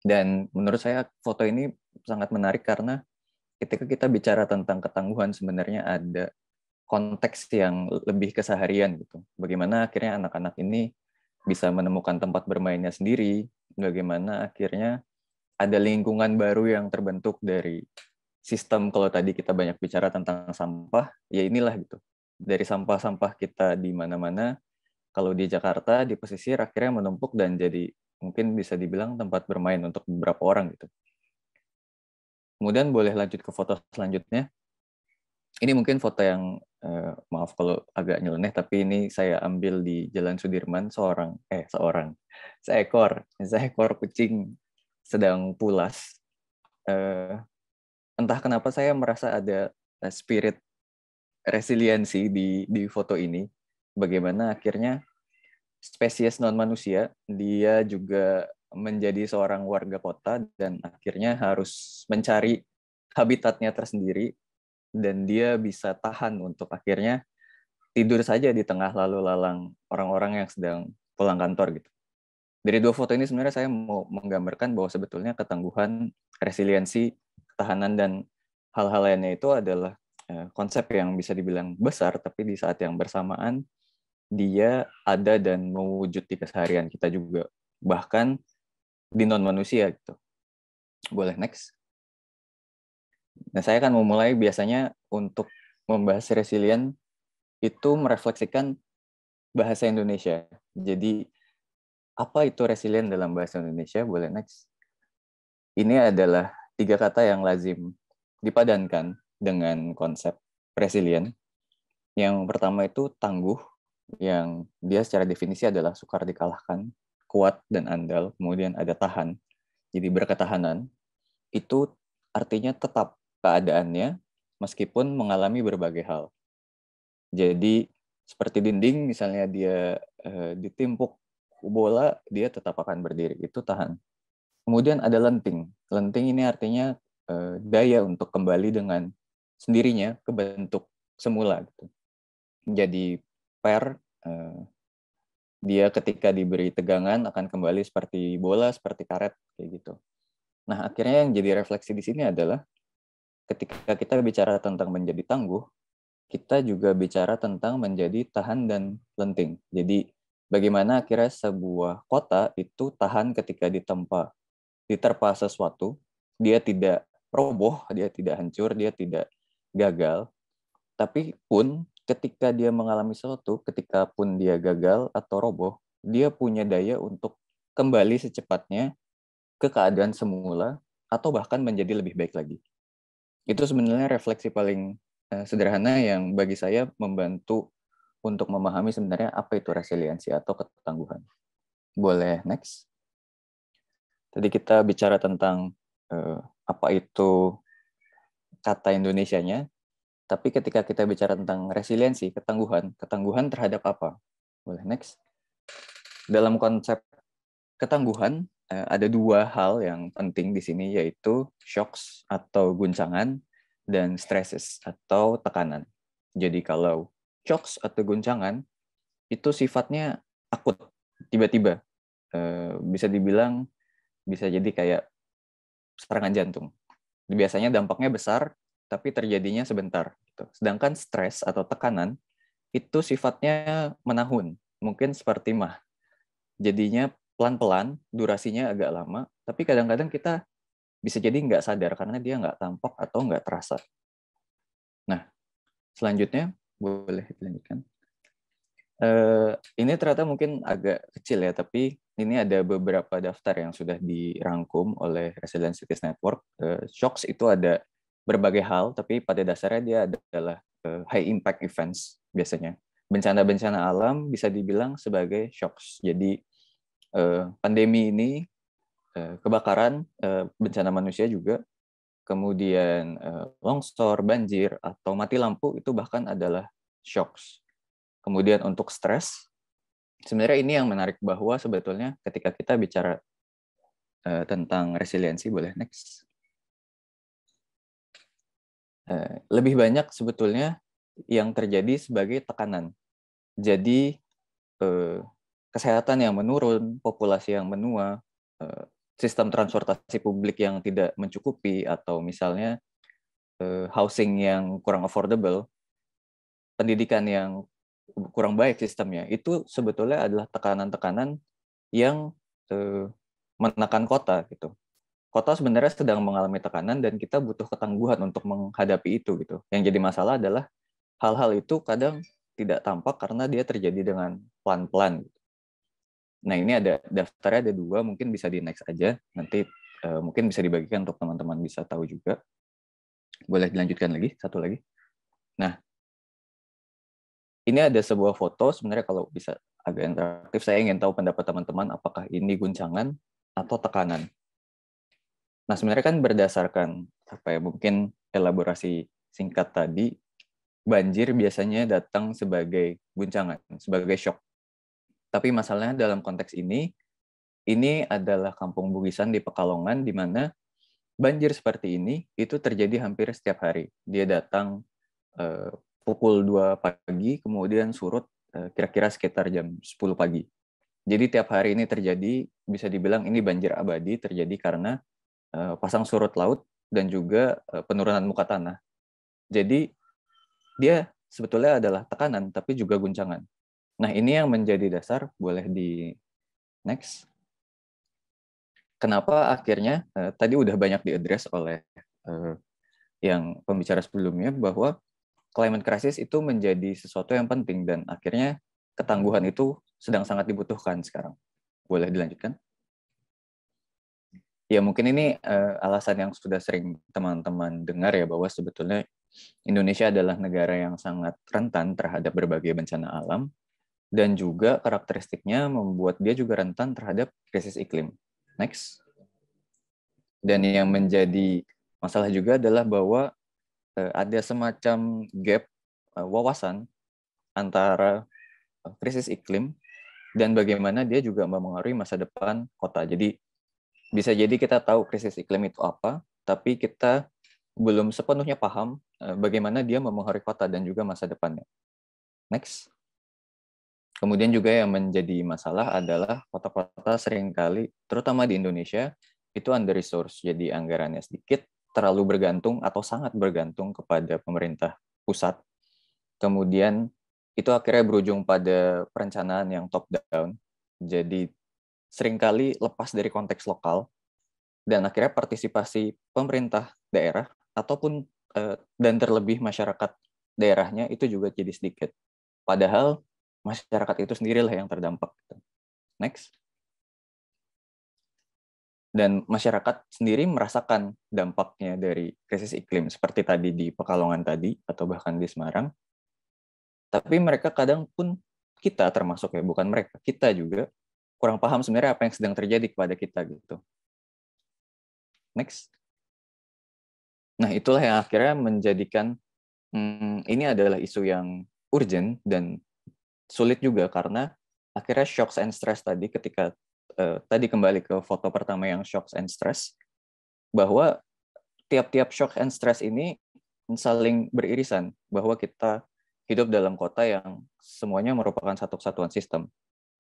dan menurut saya foto ini sangat menarik karena ketika kita bicara tentang ketangguhan sebenarnya ada konteks yang lebih keseharian gitu bagaimana akhirnya anak-anak ini bisa menemukan tempat bermainnya sendiri bagaimana akhirnya ada lingkungan baru yang terbentuk dari sistem kalau tadi kita banyak bicara tentang sampah ya inilah gitu dari sampah-sampah kita di mana-mana kalau di Jakarta di pesisir akhirnya menumpuk dan jadi mungkin bisa dibilang tempat bermain untuk beberapa orang gitu. Kemudian boleh lanjut ke foto selanjutnya. Ini mungkin foto yang eh, maaf kalau agak nyeleneh tapi ini saya ambil di Jalan Sudirman seorang eh seorang seekor seekor kucing sedang pulas. Eh, entah kenapa saya merasa ada eh, spirit resiliensi di di foto ini bagaimana akhirnya spesies non manusia dia juga menjadi seorang warga kota dan akhirnya harus mencari habitatnya tersendiri dan dia bisa tahan untuk akhirnya tidur saja di tengah lalu lalang orang-orang yang sedang pulang kantor gitu. Dari dua foto ini sebenarnya saya mau menggambarkan bahwa sebetulnya ketangguhan, resiliensi, ketahanan dan hal-hal lainnya itu adalah Eh, konsep yang bisa dibilang besar, tapi di saat yang bersamaan dia ada dan mewujud di keseharian kita juga, bahkan di non manusia gitu. Boleh next. Nah, saya akan memulai biasanya untuk membahas resilient itu merefleksikan bahasa Indonesia. Jadi apa itu resilient dalam bahasa Indonesia? Boleh next. Ini adalah tiga kata yang lazim dipadankan dengan konsep resilient. Yang pertama itu tangguh, yang dia secara definisi adalah sukar dikalahkan, kuat dan andal, kemudian ada tahan. Jadi berketahanan itu artinya tetap keadaannya meskipun mengalami berbagai hal. Jadi seperti dinding misalnya dia eh, ditimpuk bola, dia tetap akan berdiri, itu tahan. Kemudian ada lenting. Lenting ini artinya eh, daya untuk kembali dengan sendirinya ke bentuk semula gitu. Jadi per eh, dia ketika diberi tegangan akan kembali seperti bola, seperti karet kayak gitu. Nah, akhirnya yang jadi refleksi di sini adalah ketika kita bicara tentang menjadi tangguh, kita juga bicara tentang menjadi tahan dan lenting. Jadi bagaimana akhirnya sebuah kota itu tahan ketika ditempa diterpa sesuatu, dia tidak roboh, dia tidak hancur, dia tidak gagal, tapi pun ketika dia mengalami sesuatu, ketika pun dia gagal atau roboh, dia punya daya untuk kembali secepatnya ke keadaan semula atau bahkan menjadi lebih baik lagi. Itu sebenarnya refleksi paling eh, sederhana yang bagi saya membantu untuk memahami sebenarnya apa itu resiliensi atau ketangguhan. Boleh next. Tadi kita bicara tentang eh, apa itu kata Indonesianya, tapi ketika kita bicara tentang resiliensi, ketangguhan, ketangguhan terhadap apa? Boleh next. Dalam konsep ketangguhan, eh, ada dua hal yang penting di sini, yaitu shocks atau guncangan dan stresses atau tekanan. Jadi kalau shocks atau guncangan, itu sifatnya akut, tiba-tiba. Eh, bisa dibilang, bisa jadi kayak serangan jantung Biasanya dampaknya besar, tapi terjadinya sebentar. Gitu. Sedangkan stres atau tekanan itu sifatnya menahun, mungkin seperti mah. Jadinya pelan-pelan, durasinya agak lama, tapi kadang-kadang kita bisa jadi nggak sadar karena dia nggak tampak atau nggak terasa. Nah, selanjutnya boleh dilanjutkan. Eh, ini ternyata mungkin agak kecil ya, tapi ini ada beberapa daftar yang sudah dirangkum oleh Resilient Cities Network. Uh, shocks itu ada berbagai hal, tapi pada dasarnya dia adalah uh, high impact events biasanya. Bencana-bencana alam bisa dibilang sebagai shocks. Jadi uh, pandemi ini, uh, kebakaran, uh, bencana manusia juga, kemudian uh, longsor, banjir, atau mati lampu itu bahkan adalah shocks. Kemudian untuk stres, sebenarnya ini yang menarik bahwa sebetulnya ketika kita bicara uh, tentang resiliensi boleh next uh, lebih banyak sebetulnya yang terjadi sebagai tekanan jadi uh, kesehatan yang menurun populasi yang menua uh, sistem transportasi publik yang tidak mencukupi atau misalnya uh, housing yang kurang affordable pendidikan yang kurang baik sistemnya itu sebetulnya adalah tekanan-tekanan yang eh, menekan kota gitu kota sebenarnya sedang mengalami tekanan dan kita butuh ketangguhan untuk menghadapi itu gitu yang jadi masalah adalah hal-hal itu kadang tidak tampak karena dia terjadi dengan pelan-pelan gitu. nah ini ada daftarnya ada dua mungkin bisa di next aja nanti uh, mungkin bisa dibagikan untuk teman-teman bisa tahu juga boleh dilanjutkan lagi satu lagi nah ini ada sebuah foto sebenarnya kalau bisa agak interaktif saya ingin tahu pendapat teman-teman apakah ini guncangan atau tekanan. Nah, sebenarnya kan berdasarkan apa ya mungkin elaborasi singkat tadi banjir biasanya datang sebagai guncangan, sebagai shock. Tapi masalahnya dalam konteks ini ini adalah kampung Bugisan di Pekalongan di mana banjir seperti ini itu terjadi hampir setiap hari. Dia datang eh, pukul 2 pagi, kemudian surut eh, kira-kira sekitar jam 10 pagi. Jadi tiap hari ini terjadi, bisa dibilang ini banjir abadi terjadi karena eh, pasang surut laut dan juga eh, penurunan muka tanah. Jadi dia sebetulnya adalah tekanan tapi juga guncangan. Nah, ini yang menjadi dasar boleh di next. Kenapa akhirnya tadi udah banyak diadres oleh yang pembicara sebelumnya bahwa climate crisis itu menjadi sesuatu yang penting dan akhirnya ketangguhan itu sedang sangat dibutuhkan sekarang. Boleh dilanjutkan? Ya mungkin ini uh, alasan yang sudah sering teman-teman dengar ya bahwa sebetulnya Indonesia adalah negara yang sangat rentan terhadap berbagai bencana alam dan juga karakteristiknya membuat dia juga rentan terhadap krisis iklim. Next. Dan yang menjadi masalah juga adalah bahwa Eh, ada semacam gap eh, wawasan antara eh, krisis iklim dan bagaimana dia juga mempengaruhi masa depan kota. Jadi bisa jadi kita tahu krisis iklim itu apa, tapi kita belum sepenuhnya paham bagaimana dia mempengaruhi kota dan juga masa depannya. Next. Kemudian juga yang menjadi masalah adalah kota-kota seringkali, terutama di Indonesia, itu under resource. Jadi anggarannya sedikit, terlalu bergantung atau sangat bergantung kepada pemerintah pusat. Kemudian itu akhirnya berujung pada perencanaan yang top down. Jadi seringkali lepas dari konteks lokal dan akhirnya partisipasi pemerintah daerah ataupun eh, dan terlebih masyarakat daerahnya itu juga jadi sedikit. Padahal masyarakat itu sendirilah yang terdampak. Next dan masyarakat sendiri merasakan dampaknya dari krisis iklim seperti tadi di Pekalongan tadi atau bahkan di Semarang. Tapi mereka kadang pun kita termasuk ya, bukan mereka, kita juga kurang paham sebenarnya apa yang sedang terjadi kepada kita gitu. Next. Nah, itulah yang akhirnya menjadikan hmm, ini adalah isu yang urgent dan sulit juga karena akhirnya shocks and stress tadi ketika uh, tadi kembali ke foto pertama yang shock and stress bahwa tiap-tiap shock and stress ini saling beririsan bahwa kita hidup dalam kota yang semuanya merupakan satu kesatuan sistem.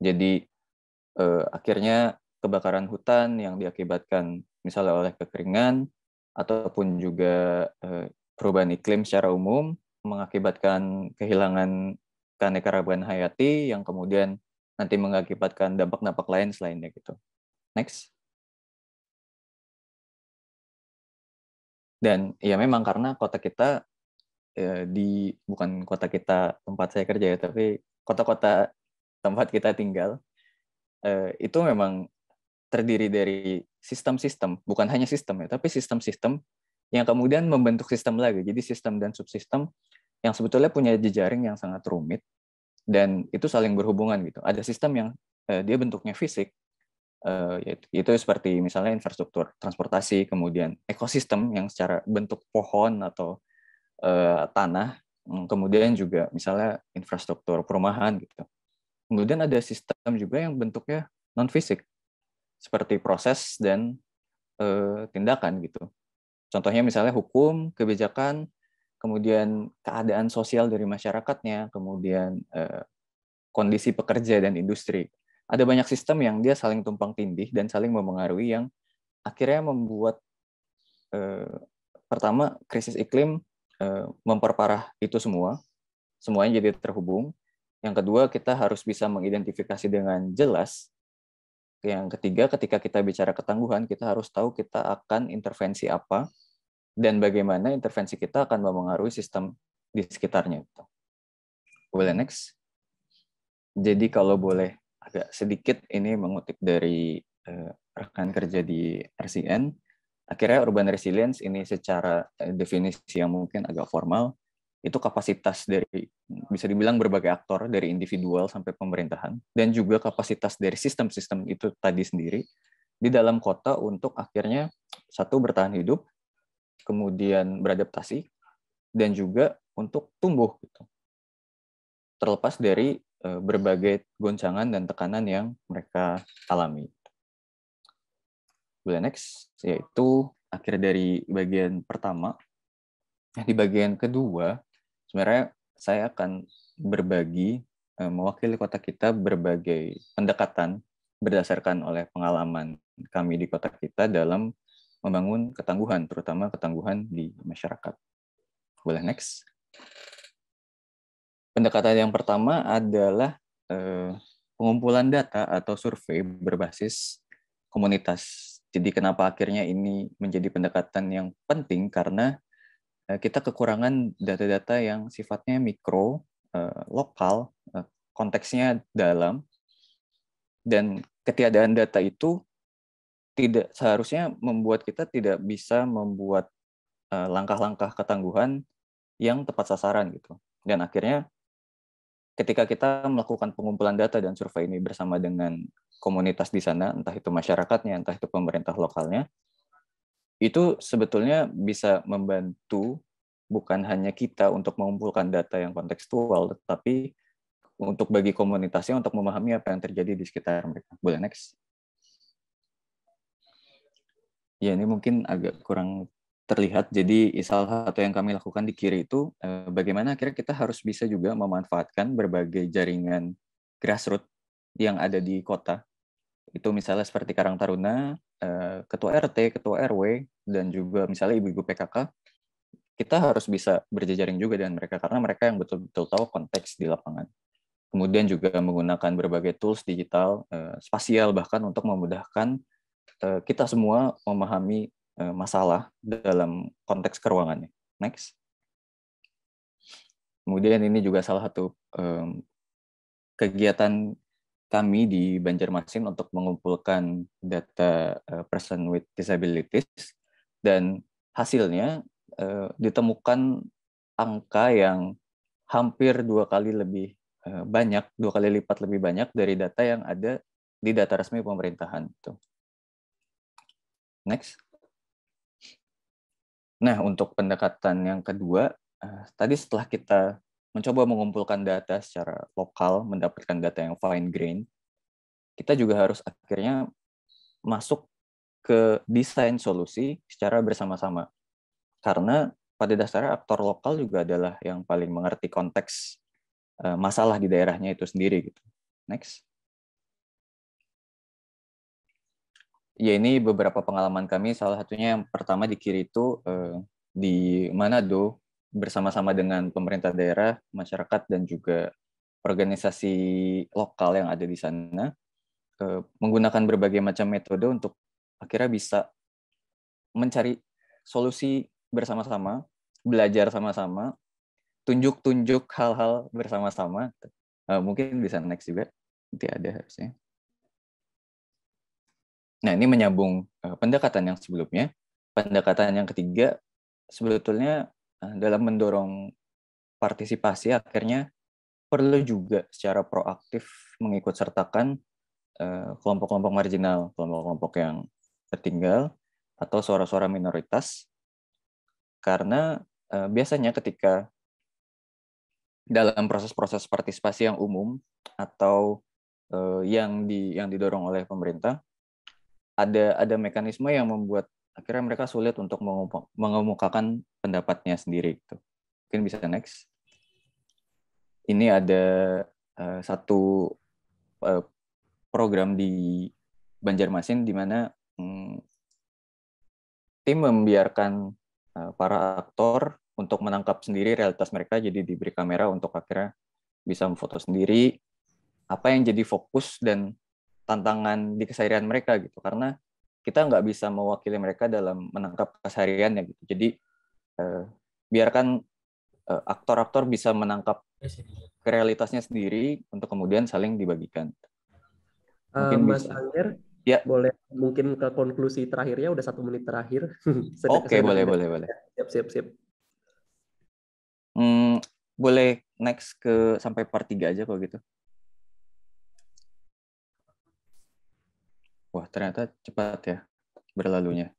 Jadi uh, akhirnya kebakaran hutan yang diakibatkan misalnya oleh kekeringan ataupun juga uh, perubahan iklim secara umum mengakibatkan kehilangan keanekaragaman hayati yang kemudian nanti mengakibatkan dampak-dampak lain selainnya gitu. Next. Dan ya memang karena kota kita ya, di bukan kota kita tempat saya kerja ya, tapi kota-kota tempat kita tinggal eh, itu memang terdiri dari sistem-sistem, bukan hanya sistem ya, tapi sistem-sistem yang kemudian membentuk sistem lagi. Jadi sistem dan subsistem yang sebetulnya punya jejaring yang sangat rumit dan itu saling berhubungan gitu. Ada sistem yang uh, dia bentuknya fisik, uh, yaitu, itu seperti misalnya infrastruktur transportasi, kemudian ekosistem yang secara bentuk pohon atau uh, tanah, mm, kemudian juga misalnya infrastruktur perumahan gitu. Kemudian ada sistem juga yang bentuknya non fisik, seperti proses dan uh, tindakan gitu. Contohnya misalnya hukum, kebijakan, kemudian keadaan sosial dari masyarakatnya, kemudian eh, kondisi pekerja dan industri. Ada banyak sistem yang dia saling tumpang tindih dan saling memengaruhi yang akhirnya membuat eh, pertama krisis iklim eh, memperparah itu semua, semuanya jadi terhubung. Yang kedua kita harus bisa mengidentifikasi dengan jelas. Yang ketiga ketika kita bicara ketangguhan kita harus tahu kita akan intervensi apa dan bagaimana intervensi kita akan memengaruhi sistem di sekitarnya. itu. Boleh hmm. next. Jadi kalau boleh agak sedikit ini mengutip dari uh, rekan kerja di RCN, akhirnya urban resilience ini secara eh, definisi yang mungkin agak formal itu kapasitas dari bisa dibilang berbagai aktor dari individual sampai pemerintahan dan juga kapasitas dari sistem-sistem itu tadi sendiri di dalam kota untuk akhirnya satu bertahan hidup kemudian beradaptasi, dan juga untuk tumbuh. Gitu. Terlepas dari eh, berbagai goncangan dan tekanan yang mereka alami. Bulan next, yaitu akhir dari bagian pertama. Nah, di bagian kedua, sebenarnya saya akan berbagi, eh, mewakili kota kita berbagai pendekatan berdasarkan oleh pengalaman kami di kota kita dalam membangun ketangguhan, terutama ketangguhan di masyarakat. Boleh next. Pendekatan yang pertama adalah eh, pengumpulan data atau survei berbasis komunitas. Jadi kenapa akhirnya ini menjadi pendekatan yang penting karena eh, kita kekurangan data-data yang sifatnya mikro, eh, lokal, konteksnya dalam, dan ketiadaan data itu tidak seharusnya membuat kita tidak bisa membuat eh, langkah-langkah ketangguhan yang tepat sasaran gitu. Dan akhirnya ketika kita melakukan pengumpulan data dan survei ini bersama dengan komunitas di sana, entah itu masyarakatnya, entah itu pemerintah lokalnya, itu sebetulnya bisa membantu bukan hanya kita untuk mengumpulkan data yang kontekstual, tetapi untuk bagi komunitasnya untuk memahami apa yang terjadi di sekitar mereka. Boleh next. Ya, ini mungkin agak kurang terlihat. Jadi, salah atau yang kami lakukan di kiri itu eh, bagaimana akhirnya kita harus bisa juga memanfaatkan berbagai jaringan grassroots yang ada di kota. Itu misalnya seperti Karang Taruna, eh, ketua RT, ketua RW, dan juga misalnya ibu-ibu PKK. Kita harus bisa berjejaring juga dengan mereka karena mereka yang betul-betul tahu konteks di lapangan. Kemudian juga menggunakan berbagai tools digital, eh, spasial bahkan untuk memudahkan Eh, kita semua memahami eh, masalah dalam konteks keruangannya. Next. Kemudian ini juga salah satu um, kegiatan kami di Banjarmasin untuk mengumpulkan data uh, person with disabilities dan hasilnya uh, ditemukan angka yang hampir dua kali lebih uh, banyak, dua kali lipat lebih banyak dari data yang ada di data resmi pemerintahan. Tuh. Next. Nah, untuk pendekatan yang kedua, eh, tadi setelah kita mencoba mengumpulkan data secara lokal, mendapatkan data yang fine grain, kita juga harus akhirnya masuk ke desain solusi secara bersama-sama. Karena pada dasarnya aktor lokal juga adalah yang paling mengerti konteks eh, masalah di daerahnya itu sendiri gitu. Next. ya ini beberapa pengalaman kami salah satunya yang pertama di kiri itu eh, di Manado bersama-sama dengan pemerintah daerah, masyarakat dan juga organisasi lokal yang ada di sana eh, menggunakan berbagai macam metode untuk akhirnya bisa mencari solusi bersama-sama, belajar sama-sama, tunjuk-tunjuk hal-hal bersama-sama. Eh, mungkin bisa next juga. Nanti ada harusnya. Nah, ini menyambung eh, pendekatan yang sebelumnya. Pendekatan yang ketiga sebetulnya eh, dalam mendorong partisipasi akhirnya perlu juga secara proaktif mengikutsertakan sertakan eh, kelompok-kelompok marginal, kelompok-kelompok yang tertinggal atau suara-suara minoritas. Karena biasanya ketika dalam proses-proses partisipasi yang umum atau yang di yang didorong oleh pemerintah ada ada mekanisme yang membuat akhirnya mereka sulit untuk mengemukakan pendapatnya sendiri itu Mungkin bisa next. Ini ada uh, satu uh, program di Banjarmasin di mana um, tim membiarkan uh, para aktor untuk menangkap sendiri realitas mereka jadi diberi kamera untuk akhirnya bisa memfoto sendiri apa yang jadi fokus dan tantangan di keseharian mereka gitu karena kita nggak bisa mewakili mereka dalam menangkap kesehariannya gitu jadi eh, biarkan eh, aktor-aktor bisa menangkap realitasnya sendiri untuk kemudian saling dibagikan eh, mungkin uh, Mas bisa. Angger ya boleh mungkin ke konklusi terakhirnya udah satu menit terakhir oke okay, boleh boleh boleh siap siap siap hmm, boleh next ke sampai part 3 aja kalau gitu Wah, ternyata cepat ya berlalunya.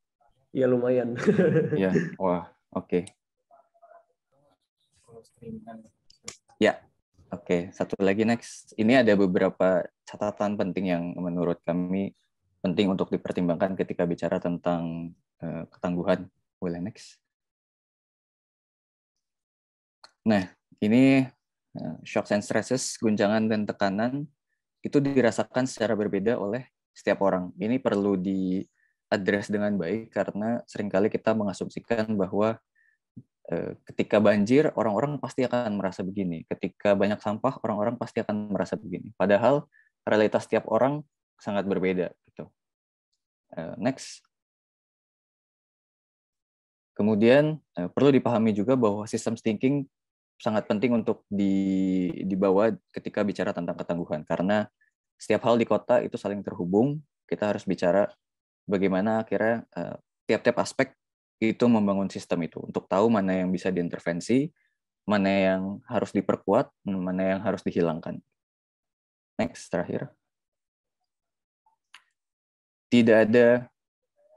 Iya lumayan. ya, wah, oke. Okay. Ya, oke. Okay. Satu lagi next. Ini ada beberapa catatan penting yang menurut kami penting untuk dipertimbangkan ketika bicara tentang eh, ketangguhan. Boleh next. Nah, ini uh, shocks and stresses, guncangan dan tekanan itu dirasakan secara berbeda oleh setiap orang. Ini perlu di address dengan baik karena seringkali kita mengasumsikan bahwa eh, ketika banjir orang-orang pasti akan merasa begini, ketika banyak sampah orang-orang pasti akan merasa begini. Padahal realitas setiap orang sangat berbeda gitu. Eh, next. Kemudian eh, perlu dipahami juga bahwa sistem thinking sangat penting untuk dibawa ketika bicara tentang ketangguhan karena setiap hal di kota itu saling terhubung. Kita harus bicara bagaimana akhirnya eh, tiap-tiap uh, aspek itu membangun sistem itu untuk tahu mana yang bisa diintervensi, mana yang harus diperkuat, mana yang harus dihilangkan. Next, terakhir. Tidak ada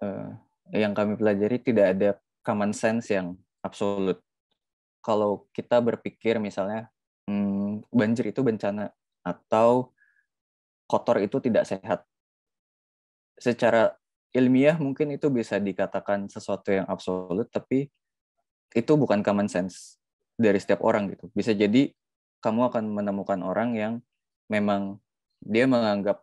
uh, yang kami pelajari tidak ada common sense yang absolut. Kalau kita berpikir misalnya hmm, banjir itu bencana atau kotor itu tidak sehat. Secara ilmiah mungkin itu bisa dikatakan sesuatu yang absolut, tapi itu bukan common sense dari setiap orang gitu. Bisa jadi kamu akan menemukan orang yang memang dia menganggap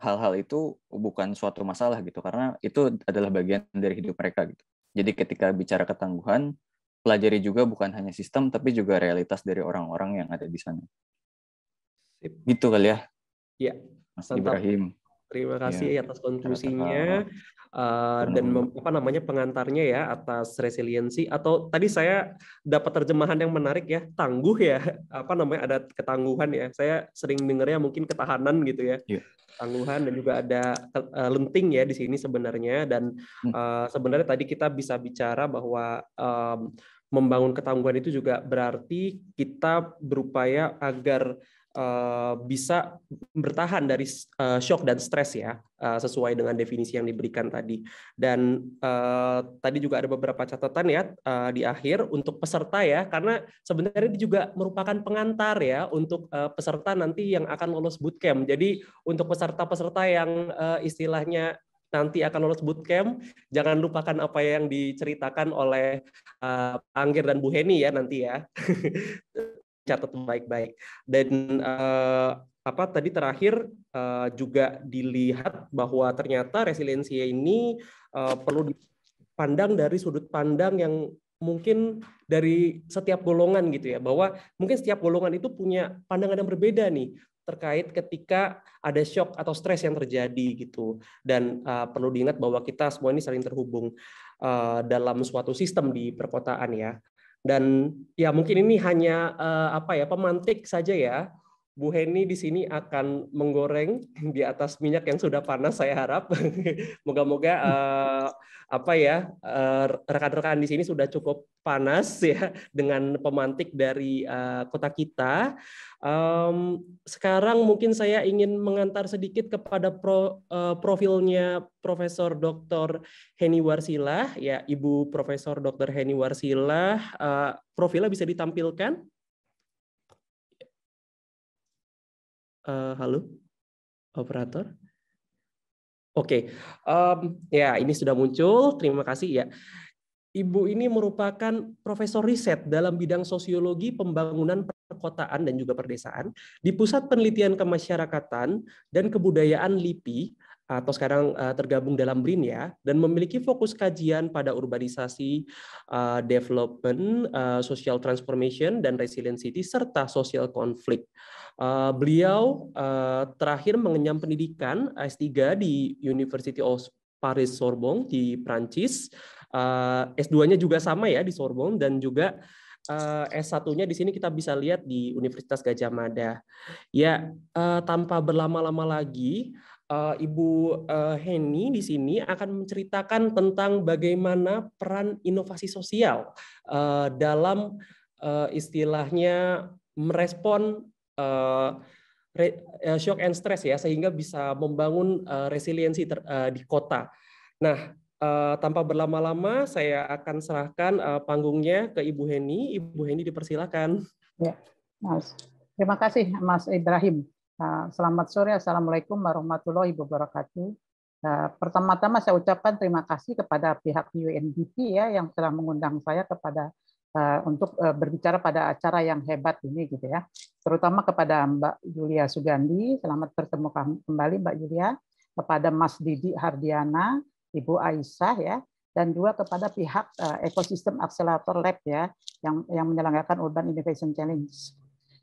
hal-hal itu bukan suatu masalah gitu karena itu adalah bagian dari hidup mereka gitu. Jadi ketika bicara ketangguhan, pelajari juga bukan hanya sistem tapi juga realitas dari orang-orang yang ada di sana. Gitu kali ya. Ya, Mas Ibrahim. Terima ya. kasih ya. atas kontribusinya uh, dan mem, apa namanya pengantarnya ya atas resiliensi atau tadi saya dapat terjemahan yang menarik ya tangguh ya apa namanya ada ketangguhan ya saya sering dengarnya mungkin ketahanan gitu ya. ya tangguhan dan juga ada eh, lenting ya di sini sebenarnya dan uh, sebenarnya tadi kita bisa bicara bahwa membangun ketangguhan itu juga berarti kita berupaya agar Eh, bisa bertahan dari uh, shock dan stres ya uh, sesuai dengan definisi yang diberikan tadi dan uh, tadi juga ada beberapa catatan ya uh, di akhir untuk peserta ya karena sebenarnya ini juga merupakan pengantar ya untuk uh, peserta nanti yang akan lolos bootcamp jadi untuk peserta-peserta yang uh, istilahnya nanti akan lolos bootcamp, jangan lupakan apa yang diceritakan oleh uh, Angger dan Bu Heni ya nanti ya. catat baik-baik. Dan uh, apa tadi terakhir uh, juga dilihat bahwa ternyata resiliensi ini uh, perlu dipandang dari sudut pandang yang mungkin dari setiap golongan gitu ya bahwa mungkin setiap golongan itu punya pandangan yang berbeda nih terkait ketika ada shock atau stres yang terjadi gitu dan uh, perlu diingat bahwa kita semua ini saling terhubung uh, dalam suatu sistem di perkotaan ya dan ya mungkin ini hanya uh, apa ya pemantik saja ya Bu Heni di sini akan menggoreng di atas minyak yang sudah panas saya harap. Moga-moga uh, apa ya eh, rekan-rekan di sini sudah cukup panas ya dengan pemantik dari uh, kota kita. Um, sekarang mungkin saya ingin mengantar sedikit kepada pro, uh, profilnya Profesor Dr. Heni Warsilah ya Ibu Profesor Dr. Heni Warsilah. Uh, profilnya bisa ditampilkan? Uh, halo, operator. Oke, okay. um, ya ini sudah muncul. Terima kasih ya. Ibu ini merupakan profesor riset dalam bidang sosiologi pembangunan perkotaan dan juga perdesaan di Pusat Penelitian Kemasyarakatan dan Kebudayaan LIPI atau sekarang eh, tergabung dalam BRIN ya dan memiliki fokus kajian pada urbanisasi, eh, development, eh, social transformation dan resilient city serta social conflict. beliau terakhir mengenyam pendidikan S3 di University of Paris Sorbonne di Prancis. S2-nya juga sama ya di Sorbonne dan juga S1-nya di sini kita bisa lihat di Universitas Gajah Mada. Ya, tanpa berlama-lama lagi, uh, Ibu uh, eh, Heni di sini akan menceritakan tentang bagaimana peran inovasi sosial uh, dalam uh, istilahnya merespon uh, shock and stress ya sehingga bisa membangun resiliensi di kota. Nah, tanpa berlama-lama saya akan serahkan panggungnya ke Ibu Heni. Ibu Heni dipersilakan. Ya, Mas. Terima kasih Mas Ibrahim. Nah, selamat sore, Assalamualaikum warahmatullahi wabarakatuh. Nah, pertama-tama saya ucapkan terima kasih kepada pihak UNDP ya yang telah mengundang saya kepada eh, untuk eh, berbicara pada acara yang hebat ini gitu ya. Terutama kepada Mbak Julia Sugandi, selamat bertemu kembali Mbak Julia, kepada Mas Didi Hardiana, Ibu Aisyah ya, dan juga kepada pihak eh, ekosistem akselerator lab ya yang yang menyelenggarakan Urban Innovation Challenge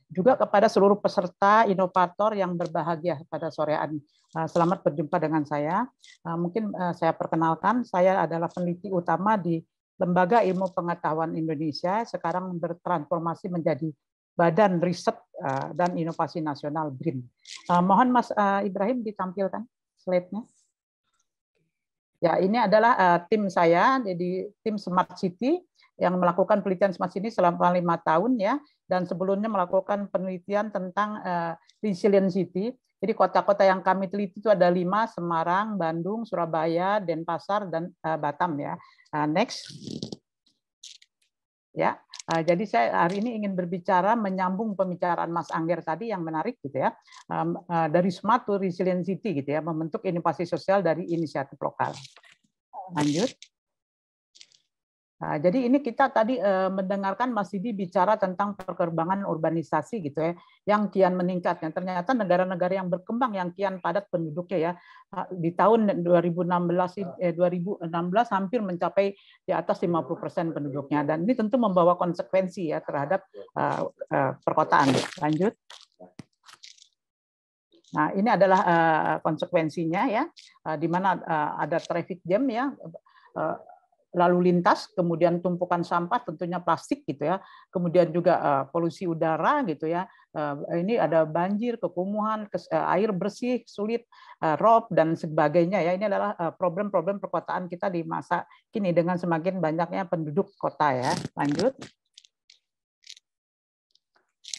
juga kepada seluruh peserta inovator yang berbahagia pada sore sorean. Ah, selamat berjumpa dengan saya. Ah, mungkin ah, saya perkenalkan, saya adalah peneliti utama di Lembaga Ilmu Pengetahuan Indonesia, sekarang bertransformasi menjadi Badan Riset dan Inovasi Nasional BRIN. Mohon Mas Ibrahim ditampilkan slide-nya. Ya, ini adalah tim saya, jadi tim Smart City yang melakukan penelitian semacam ini selama lima tahun ya dan sebelumnya melakukan penelitian tentang uh, eh, resilient city. Jadi kota-kota yang kami teliti itu ada lima, Semarang, Bandung, Surabaya, Denpasar, dan uh, Batam ya. Uh, next. Ya, jadi saya hari ini ingin berbicara menyambung pembicaraan Mas Angger tadi yang menarik gitu ya, dari smart to resilient city gitu ya, membentuk inovasi sosial dari inisiatif lokal. Lanjut. Nah, jadi ini kita tadi eh, mendengarkan Mas Didi bicara tentang perkembangan urbanisasi gitu ya, yang kian meningkat. Ya. Ternyata negara-negara yang berkembang yang kian padat penduduknya ya, eh, di tahun 2016 eh, 2016 hampir mencapai di atas 50 persen penduduknya. Dan ini tentu membawa konsekuensi ya terhadap uh, uh, perkotaan. Lanjut. Nah, ini adalah uh, konsekuensinya ya, uh, di mana uh, ada traffic jam ya lalu lintas, kemudian tumpukan sampah tentunya plastik gitu ya, kemudian juga eh, polusi udara gitu ya, eh, ini ada banjir, kekumuhan, eh, air bersih sulit, rob dan sebagainya ya. Ini adalah problem-problem perkotaan kita di masa kini dengan semakin banyaknya penduduk kota ya. Lanjut.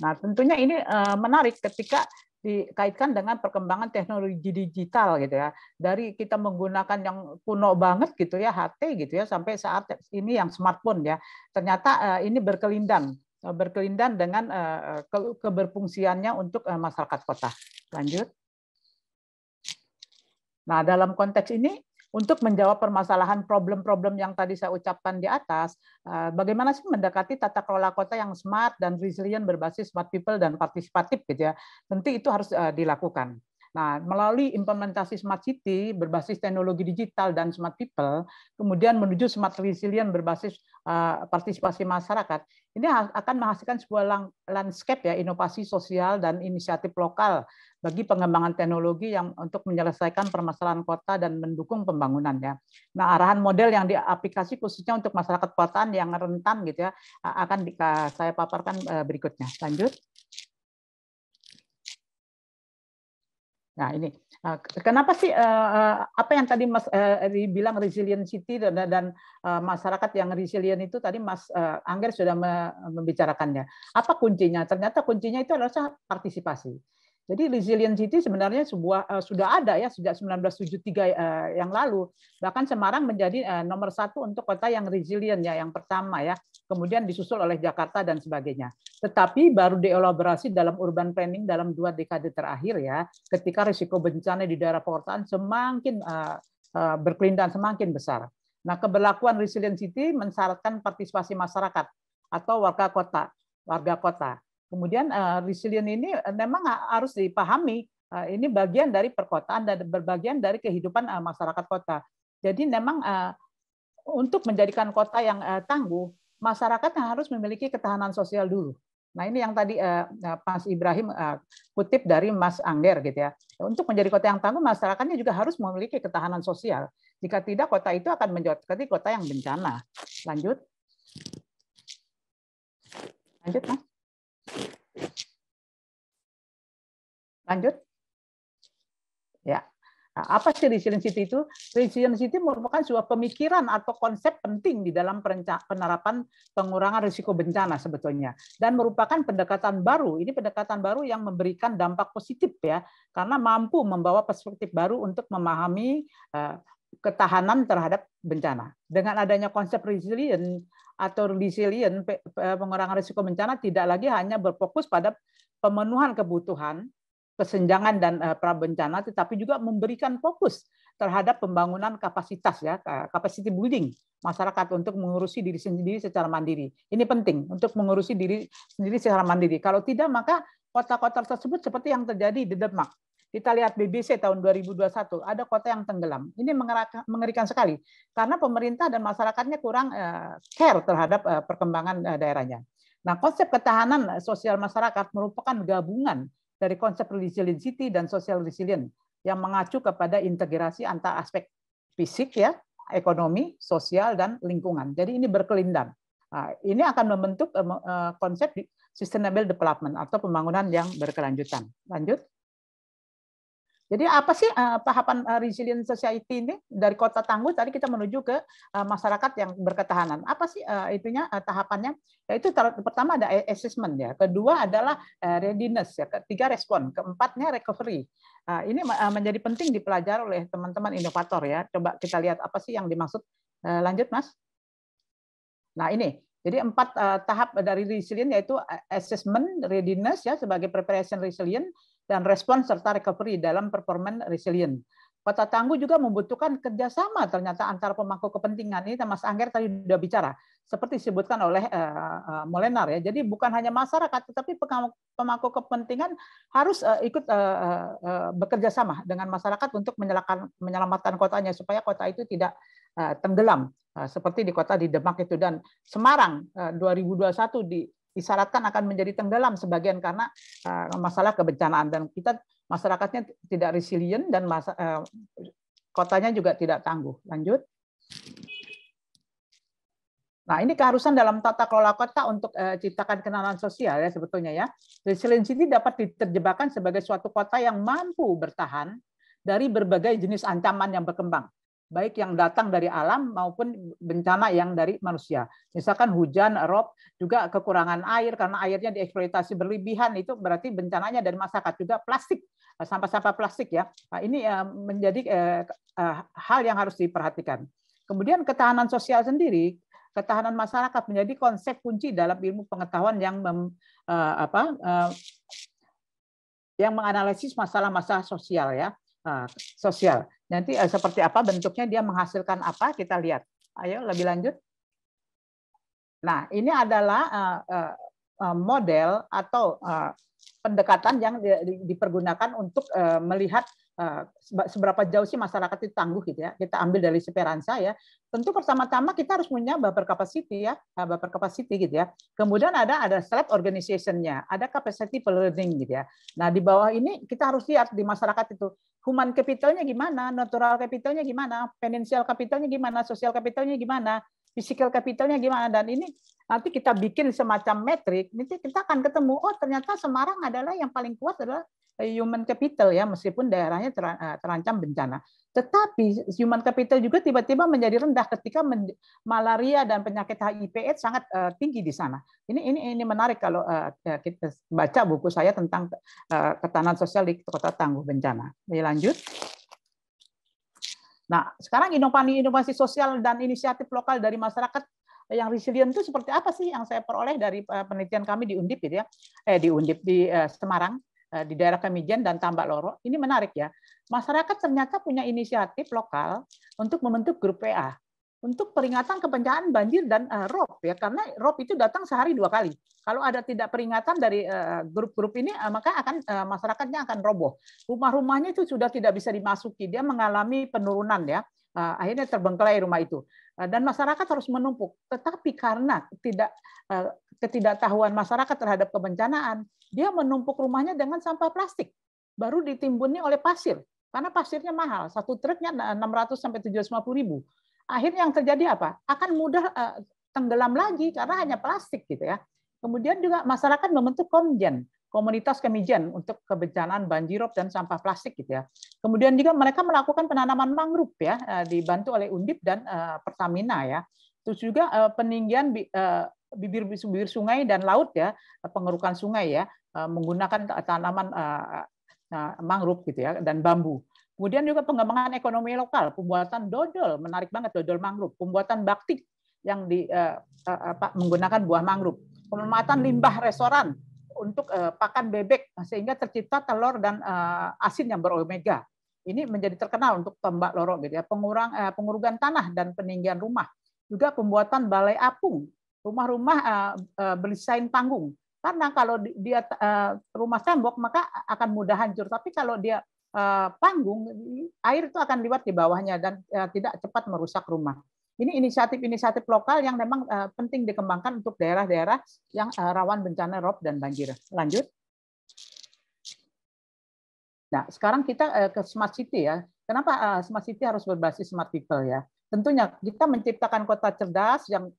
Nah, tentunya ini menarik ketika dikaitkan dengan perkembangan teknologi digital gitu ya. Dari kita menggunakan yang kuno banget gitu ya HT gitu ya sampai saat ini yang smartphone ya. Ternyata eh, ini berkelindan eh, berkelindan dengan eh, keberfungsiannya untuk masyarakat kota. Lanjut. Nah, dalam konteks ini untuk menjawab permasalahan problem-problem yang tadi saya ucapkan di atas, eh, bagaimana sih mendekati tata kelola kota yang smart dan resilient berbasis smart people dan partisipatif gitu ya. Tentu itu harus eh, dilakukan. Nah, melalui implementasi smart city berbasis teknologi digital dan smart people, kemudian menuju smart resilient berbasis eh, partisipasi masyarakat, ini akan menghasilkan sebuah landscape ya inovasi sosial dan inisiatif lokal bagi pengembangan teknologi yang untuk menyelesaikan permasalahan kota dan mendukung pembangunan ya. Nah, arahan model yang diaplikasi khususnya untuk masyarakat kotaan yang rentan gitu ya akan saya paparkan e, berikutnya. Lanjut. Nah, ini e, kenapa sih e, apa yang tadi Mas dibilang resilient city dan masyarakat yang resilient itu tadi Mas Angger sudah membicarakannya. Apa kuncinya? Ternyata kuncinya itu adalah partisipasi. Jadi resilient itu sebenarnya sebuah uh, sudah ada ya sejak 1973 uh, eh, yang lalu. Bahkan Semarang menjadi uh, nomor satu untuk kota yang resilient ya yang pertama ya. Kemudian disusul oleh Jakarta dan sebagainya. Tetapi baru dielaborasi dalam urban planning dalam dua dekade terakhir ya, ketika risiko bencana di daerah perkotaan semakin uh, uh, berkelindahan semakin besar. Nah, keberlakuan resilient city mensyaratkan partisipasi masyarakat atau warga kota, warga kota Kemudian uh, resilient ini eh, memang harus dipahami. Uh, ini bagian dari perkotaan dan berbagian dari kehidupan uh, masyarakat kota. Jadi memang uh, untuk menjadikan kota yang uh, tangguh, masyarakat yang harus memiliki ketahanan sosial dulu. Nah ini yang tadi uh, Mas Ibrahim uh, kutip dari Mas Angger gitu ya. Untuk menjadi kota yang tangguh, masyarakatnya juga harus memiliki ketahanan sosial. Jika tidak, kota itu akan menjadi kota yang bencana. Lanjut. Lanjut, Mas. Lanjut. Ya. Nah, apa sih resiliency itu? Resiliency itu merupakan sebuah pemikiran atau konsep penting di dalam penerapan pengurangan risiko bencana sebetulnya dan merupakan pendekatan baru. Ini pendekatan baru yang memberikan dampak positif ya karena mampu membawa perspektif baru untuk memahami eh, ketahanan terhadap bencana. Dengan adanya konsep resilient atau resilient pengurangan risiko bencana tidak lagi hanya berfokus pada pemenuhan kebutuhan kesenjangan dan eh, prabencana tetapi juga memberikan fokus terhadap pembangunan kapasitas ya capacity building masyarakat untuk mengurusi diri sendiri secara mandiri. Ini penting untuk mengurusi diri sendiri secara mandiri. Kalau tidak maka kota-kota tersebut seperti yang terjadi di Demak. Kita lihat BBC tahun 2021, ada kota yang tenggelam. Ini mengerikan sekali karena pemerintah dan masyarakatnya kurang eh, care terhadap eh, perkembangan eh, daerahnya. Nah, konsep ketahanan sosial masyarakat merupakan gabungan dari konsep resiliency dan social resilient yang mengacu kepada integrasi antara aspek fisik ya, ekonomi, sosial dan lingkungan. Jadi ini berkelindan. Nah, ini akan membentuk konsep sustainable development atau pembangunan yang berkelanjutan. Lanjut. Jadi apa sih uh, tahapan uh, resilient society ini dari kota tangguh tadi kita menuju ke uh, masyarakat yang berketahanan. Apa sih uh, itunya uh, tahapannya? Yaitu pertama ada assessment ya, kedua adalah uh, readiness ya, ketiga respon, keempatnya recovery. Uh, ini uh, menjadi penting dipelajari oleh teman-teman inovator ya. Coba kita lihat apa sih yang dimaksud. Uh, lanjut Mas. Nah ini jadi empat uh, tahap dari resilient yaitu assessment readiness ya sebagai preparation resilient, dan respon serta recovery dalam performan resilient. Kota tangguh juga membutuhkan kerjasama ternyata antara pemangku kepentingan ini. Mas Angger tadi sudah bicara, seperti disebutkan oleh uh, eh, uh, eh, Molenar ya. Jadi bukan hanya masyarakat, tetapi pemangku kepentingan harus uh, ikut uh, uh, bekerja sama dengan masyarakat untuk menyelamatkan, menyelamatkan kotanya supaya kota itu tidak uh, tenggelam uh, seperti di kota di Demak itu dan Semarang uh, 2021 di disyaratkan akan menjadi tenggelam sebagian karena eh, masalah kebencanaan dan kita masyarakatnya tidak resilient dan masa, eh, kotanya juga tidak tangguh. Lanjut. Nah, ini keharusan dalam tata kelola kota untuk eh, ciptakan kenalan sosial ya sebetulnya ya. Resiliensi dapat diterjemahkan sebagai suatu kota yang mampu bertahan dari berbagai jenis ancaman yang berkembang baik yang datang dari alam maupun bencana yang dari manusia. Misalkan hujan, rob, juga kekurangan air karena airnya dieksploitasi berlebihan itu berarti bencananya dari masyarakat juga plastik, sampah-sampah plastik ya. Nah, ini eh, menjadi eh, eh, hal yang harus diperhatikan. Kemudian ketahanan sosial sendiri, ketahanan masyarakat menjadi konsep kunci dalam ilmu pengetahuan yang mem, apa yang menganalisis masalah-masalah sosial ya, sosial Nanti eh, seperti apa bentuknya dia menghasilkan apa kita lihat. Ayo lebih lanjut. Nah, ini adalah eh, eh, model atau pendekatan yang dipergunakan untuk melihat Eh, seberapa jauh sih masyarakat itu tangguh gitu ya kita ambil dari seperansa ya tentu pertama-tama kita harus punya buffer capacity ya eh, buffer capacity gitu ya kemudian ada ada self organizationnya ada capacity learning gitu ya nah di bawah ini kita harus lihat di masyarakat itu human capitalnya gimana natural capitalnya gimana financial capitalnya gimana social capitalnya gimana physical capitalnya gimana dan ini nanti kita bikin semacam metrik nanti kita akan ketemu oh ternyata Semarang adalah yang paling kuat adalah human capital ya meskipun daerahnya eh, terancam bencana. Tetapi human capital juga tiba-tiba menjadi rendah ketika malaria dan penyakit HIV AIDS sangat eh, tinggi di sana. Ini ini ini menarik kalau eh, kita baca buku saya tentang ketahanan sosial di kota tangguh bencana. Lanjut. Nah, sekarang inovasi-inovasi sosial dan inisiatif lokal dari masyarakat yang resilient itu seperti apa sih yang saya peroleh dari penelitian kami di Undip gitu ya. Eh di Undip di Semarang. Eh, di daerah Kemijen dan Tambak Loro. Ini menarik ya. Masyarakat ternyata punya inisiatif lokal untuk membentuk grup PA untuk peringatan kebencanaan banjir dan uh, rob ya karena rob itu datang sehari dua kali. Kalau ada tidak peringatan dari eh, grup-grup uh, ini uh, maka akan uh, masyarakatnya akan roboh. Rumah-rumahnya itu sudah tidak bisa dimasuki, dia mengalami penurunan ya. Uh, akhirnya terbengkelai rumah itu. Uh, dan masyarakat harus menumpuk. Tetapi karena tidak uh, ketidaktahuan masyarakat terhadap kebencanaan, dia menumpuk rumahnya dengan sampah plastik. Baru ditimbunnya oleh pasir. Karena pasirnya mahal. Satu truknya 600 sampai 750 ribu. Akhirnya yang terjadi apa? Akan mudah eh, tenggelam lagi karena hanya plastik gitu ya. Kemudian juga masyarakat membentuk komjen, komunitas kemijen untuk kebencanaan banjirop dan sampah plastik gitu ya. Kemudian juga mereka melakukan penanaman mangrove ya, eh, dibantu oleh Undip dan eh, Pertamina ya. Terus juga peninggian bibir-bibir sungai dan laut ya, pengerukan sungai ya, eh, menggunakan tanaman eh, eh, mangrove gitu ya dan bambu. Kemudian juga pengembangan ekonomi lokal, pembuatan dodol, menarik banget dodol mangrove, pembuatan baktik yang di apa, menggunakan buah mangrove, pemanfaatan limbah restoran untuk pakan bebek sehingga tercipta telur dan asin yang beromega. Ini menjadi terkenal untuk tembak lorok gitu ya, pengurang pengurugan tanah dan peninggian rumah juga pembuatan balai apung rumah-rumah uh, berdesain panggung. Karena kalau dia eh, rumah tembok maka akan mudah hancur. Tapi kalau dia panggung, air itu akan lewat di bawahnya dan tidak cepat merusak rumah. Ini inisiatif-inisiatif lokal yang memang penting dikembangkan untuk daerah-daerah yang rawan bencana rob dan banjir. Lanjut. Nah, sekarang kita ke smart city ya. Kenapa smart city harus berbasis smart people ya? Tentunya kita menciptakan kota cerdas yang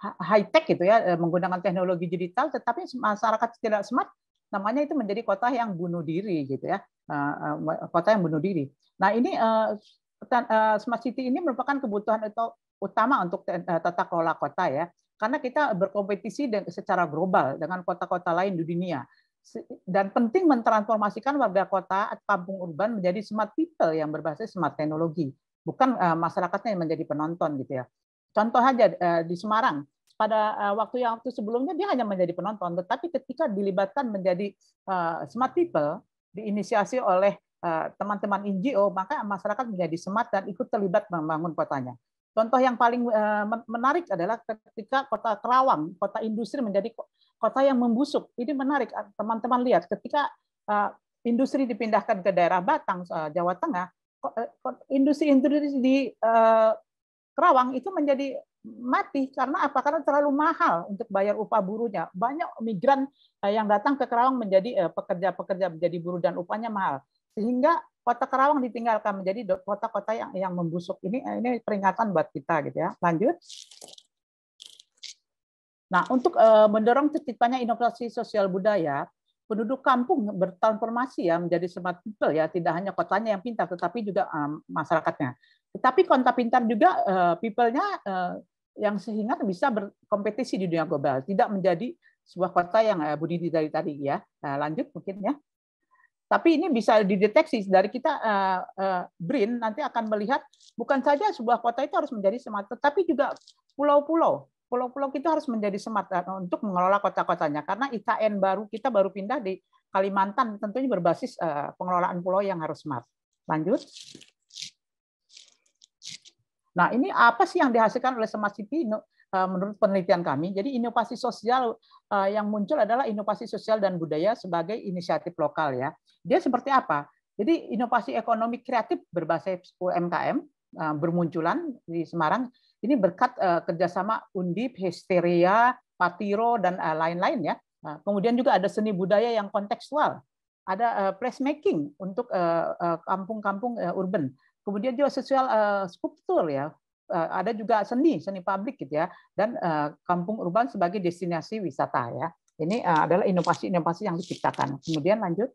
high tech gitu ya eh, menggunakan teknologi digital, tetapi masyarakat tidak smart namanya itu menjadi kota yang bunuh diri gitu ya eh, eh, kota yang bunuh diri. Nah ini smart city ini merupakan kebutuhan utama untuk tata kelola kota ya karena kita berkompetisi secara global dengan kota-kota lain di dunia dan penting mentransformasikan warga kota atau kampung urban menjadi smart people yang berbasis smart teknologi bukan masyarakatnya yang menjadi penonton gitu ya Contoh saja eh, di Semarang, pada eh, waktu yang waktu sebelumnya dia hanya menjadi penonton, tetapi ketika dilibatkan menjadi eh, smart people, diinisiasi oleh teman-teman NGO, maka masyarakat menjadi smart dan ikut terlibat membangun kotanya. Contoh yang paling menarik adalah ketika kota Kerawang, kota industri menjadi kota yang membusuk. Ini menarik, teman-teman lihat ketika industri dipindahkan ke daerah Batang, Jawa Tengah, industri-industri di Kerawang itu menjadi mati karena apa? Karena terlalu mahal untuk bayar upah buruhnya. Banyak migran eh, yang datang ke Kerawang menjadi eh, pekerja-pekerja menjadi buruh dan upahnya mahal. Sehingga kota Kerawang ditinggalkan menjadi kota-kota yang yang membusuk. Ini eh, ini peringatan buat kita gitu ya. Lanjut. Nah, untuk mendorong terciptanya inovasi sosial budaya, penduduk kampung bertransformasi ya menjadi smart people ya, tidak hanya kotanya yang pintar tetapi juga masyarakatnya. Tapi konta pintar juga eh, peoplenya people-nya eh, yang sehingga bisa berkompetisi di dunia global, tidak menjadi sebuah kota yang eh, Budi dari tadi ya. Nah, lanjut mungkin ya. Tapi ini bisa dideteksi dari kita uh, BRIN nanti akan melihat bukan saja sebuah kota itu harus menjadi smart, tapi juga pulau-pulau. Pulau-pulau kita harus menjadi smart untuk mengelola kota-kotanya karena IKN baru kita baru pindah di Kalimantan tentunya berbasis pengelolaan pulau yang harus smart. Lanjut. Nah, ini apa sih yang dihasilkan oleh Semasi Pino? Eh, menurut penelitian kami. Jadi inovasi sosial eh, yang muncul adalah inovasi sosial dan budaya sebagai inisiatif lokal ya. Dia seperti apa? Jadi inovasi ekonomi kreatif berbasis UMKM eh, bermunculan di Semarang ini berkat kerjasama Undip, Histeria, Patiro dan lain-lain ya. Nah, kemudian juga ada seni budaya yang kontekstual, ada making untuk kampung-kampung urban kemudian juga sosial uh, skulptur ya eh, ada juga seni seni publik gitu ya dan uh, kampung urban sebagai destinasi wisata ya ini uh, adalah inovasi-inovasi yang diciptakan kemudian lanjut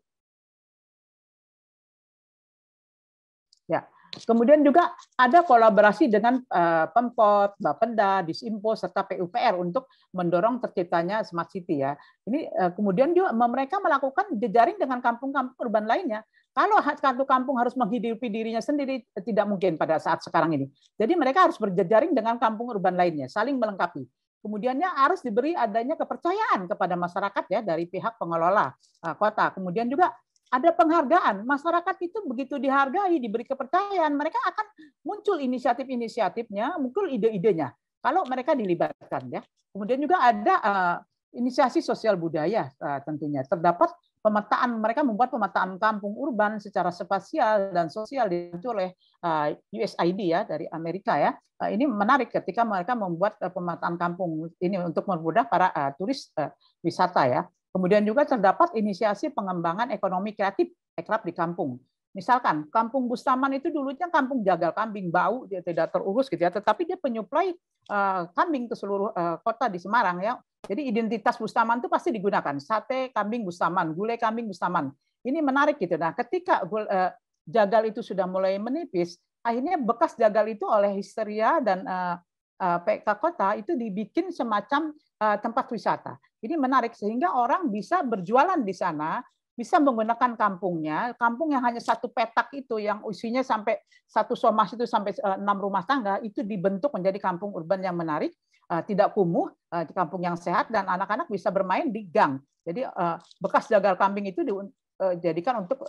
ya Kemudian juga ada kolaborasi dengan uh, Pemkot, Bapenda, Disimpo serta PUPR untuk mendorong terciptanya smart city ya. Ini uh, kemudian juga mereka melakukan jejaring dengan kampung-kampung urban lainnya kalau satu kampung harus menghidupi dirinya sendiri, tidak mungkin pada saat sekarang ini. Jadi mereka harus berjejaring dengan kampung urban lainnya, saling melengkapi. Kemudiannya harus diberi adanya kepercayaan kepada masyarakat ya dari pihak pengelola eh, kota. Kemudian juga ada penghargaan. Masyarakat itu begitu dihargai, diberi kepercayaan, mereka akan muncul inisiatif-inisiatifnya, muncul ide-idenya. Kalau mereka dilibatkan ya. Kemudian juga ada eh, inisiasi sosial budaya eh, tentunya. Terdapat pemetaan mereka membuat pemetaan kampung urban secara spasial dan sosial dibantu oleh eh, USID ya dari Amerika ya. Eh, ini menarik ketika mereka membuat eh, pemetaan kampung ini untuk mempermudah para turis wisata ya. Kemudian juga terdapat inisiasi pengembangan ekonomi kreatif ekrab di kampung. Misalkan kampung Bustaman itu dulunya kampung jagal kambing bau, dia tidak terurus gitu ya, tetapi dia penyuplai uh, kambing ke seluruh uh, kota di Semarang ya jadi identitas Bustaman itu pasti digunakan. Sate kambing Bustaman, gulai kambing Bustaman. Ini menarik gitu. Nah, ketika eh, jagal itu sudah mulai menipis, akhirnya bekas jagal itu oleh histeria dan eh, eh, PK kota itu dibikin semacam tempat wisata. Ini menarik sehingga orang bisa berjualan di sana, bisa menggunakan kampungnya, kampung yang hanya satu petak itu yang usinya sampai satu somas itu sampai enam rumah tangga itu dibentuk menjadi kampung urban yang menarik Eh, tidak kumuh, eh, di kampung yang sehat dan anak-anak bisa bermain di gang. Jadi eh, bekas jagal kambing itu dijadikan untuk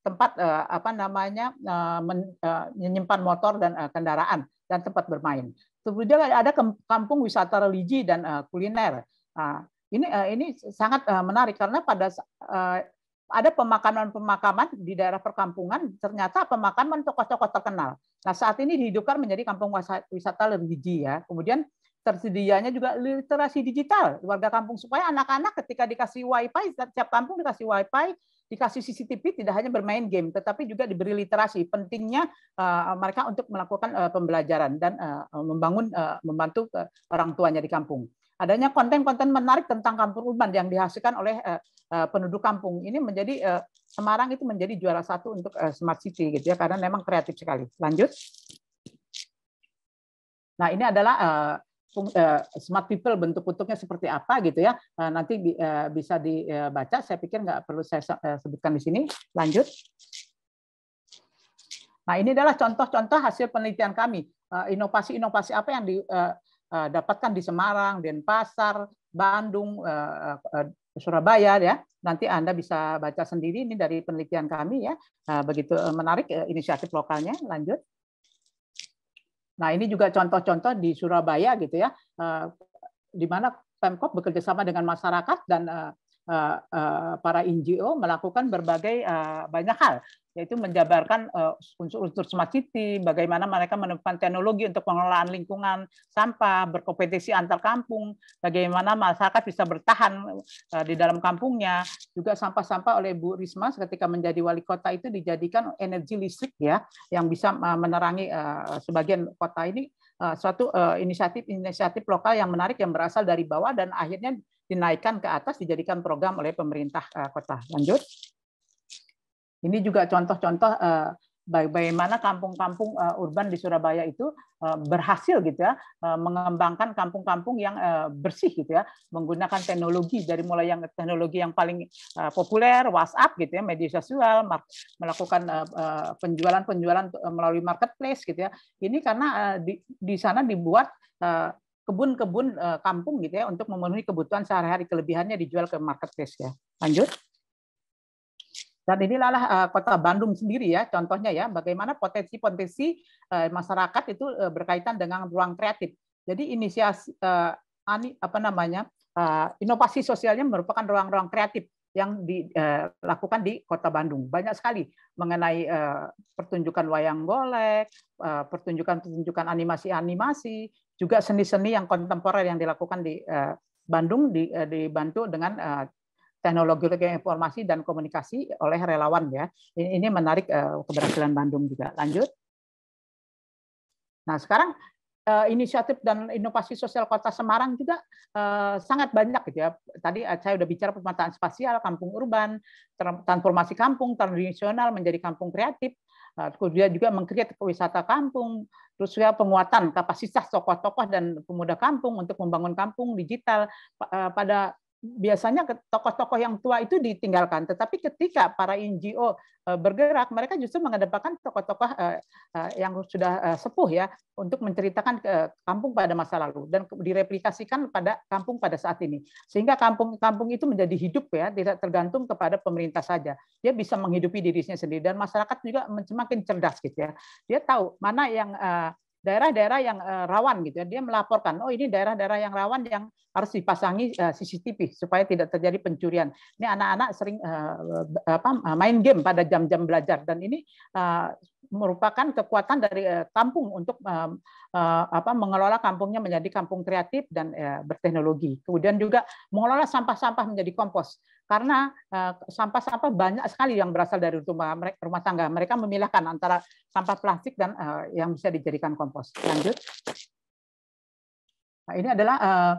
tempat apa namanya menyimpan motor dan kendaraan dan tempat bermain. Kemudian ada kampung wisata religi dan kuliner. Ah, ini ini sangat menarik karena pada ada pemakaman-pemakaman di daerah perkampungan, ternyata pemakaman tokoh-tokoh terkenal. Nah, saat ini dihidupkan menjadi kampung wisata religi ya. Kemudian tersedianya juga literasi digital warga kampung supaya anak-anak ketika dikasih wifi setiap kampung dikasih wifi dikasih CCTV tidak hanya bermain game tetapi juga diberi literasi pentingnya eh, mereka untuk melakukan eh, pembelajaran dan eh, membangun membantu orang tuanya di kampung adanya konten-konten menarik tentang kampung urban yang dihasilkan oleh penduduk kampung ini menjadi Semarang itu menjadi juara satu untuk smart city gitu ya karena memang kreatif sekali lanjut nah ini adalah Eh, smart people bentuk-bentuknya seperti apa gitu ya eh, nanti eh, bisa dibaca saya pikir nggak perlu saya sebutkan di sini lanjut nah ini adalah contoh-contoh hasil penelitian kami inovasi-inovasi apa yang didapatkan di Semarang dan pasar Bandung Surabaya ya nanti anda bisa baca sendiri ini dari penelitian kami ya begitu menarik inisiatif lokalnya lanjut Nah ini juga contoh-contoh di Surabaya gitu ya, eh, di mana Pemkop bekerja sama dengan masyarakat dan eh, eh, para NGO melakukan berbagai banyak hal yaitu menjabarkan eh, unsur-unsur smart city, bagaimana mereka menemukan teknologi untuk pengelolaan lingkungan sampah, berkompetisi antar kampung, bagaimana masyarakat bisa bertahan eh, di dalam kampungnya. Juga sampah-sampah oleh Bu Risma ketika menjadi wali kota itu dijadikan energi listrik ya, yang bisa eh, menerangi sebagian kota ini suatu inisiatif-inisiatif lokal yang menarik yang berasal dari bawah dan akhirnya dinaikkan ke atas dijadikan program oleh pemerintah kota. Lanjut. Ini juga contoh-contoh eh, bagaimana kampung-kampung eh, urban di Surabaya itu eh, berhasil gitu ya mengembangkan kampung-kampung yang bersih gitu ya menggunakan teknologi dari mulai yang teknologi yang paling populer WhatsApp gitu ya media sosial melakukan penjualan-penjualan melalui marketplace gitu ya ini karena di, di sana dibuat kebun-kebun kampung gitu ya untuk memenuhi kebutuhan sehari-hari kelebihannya dijual ke marketplace ya lanjut dan inilah uh, kota Bandung sendiri ya contohnya ya bagaimana potensi-potensi uh, masyarakat itu uh, berkaitan dengan ruang kreatif. Jadi inisiasi uh, ani, apa namanya uh, inovasi sosialnya merupakan ruang-ruang kreatif yang dilakukan di Kota Bandung. Banyak sekali mengenai pertunjukan wayang golek, pertunjukan-pertunjukan animasi-animasi, juga seni-seni yang kontemporer yang dilakukan di Bandung dibantu dengan teknologi informasi dan komunikasi oleh relawan ya. Ini menarik eh, keberhasilan Bandung juga. Lanjut. Nah, sekarang eh, inisiatif dan inovasi sosial kota Semarang juga eh, sangat banyak gitu ya. Tadi saya sudah bicara pemetaan spasial, kampung urban, transformasi kampung tradisional menjadi kampung kreatif, kemudian juga mengkreat wisata kampung, terus juga penguatan kapasitas tokoh-tokoh dan pemuda kampung untuk membangun kampung digital pada biasanya tokoh-tokoh yang tua itu ditinggalkan. Tetapi ketika para NGO eh, bergerak, mereka justru mengedepankan tokoh-tokoh eh, eh, yang sudah sepuh ya untuk menceritakan ke kampung pada masa lalu dan direplikasikan pada kampung pada saat ini. Sehingga kampung-kampung itu menjadi hidup ya, tidak tergantung kepada pemerintah saja. Dia bisa menghidupi dirinya sendiri dan masyarakat juga semakin cerdas gitu ya. Dia tahu mana yang daerah-daerah yang eh, rawan gitu ya. Dia melaporkan, oh ini daerah-daerah yang rawan yang harus dipasangi eh, CCTV supaya tidak terjadi pencurian. Ini anak-anak sering eh, apa, main game pada jam-jam belajar dan ini merupakan kekuatan dari kampung untuk apa mengelola kampungnya menjadi kampung kreatif dan berteknologi. Kemudian juga mengelola sampah-sampah menjadi kompos karena eh, sampah-sampah banyak sekali yang berasal dari rumah rumah tangga. Mereka memilahkan antara sampah plastik dan eh, yang bisa dijadikan kompos. Lanjut. Nah, ini adalah eh,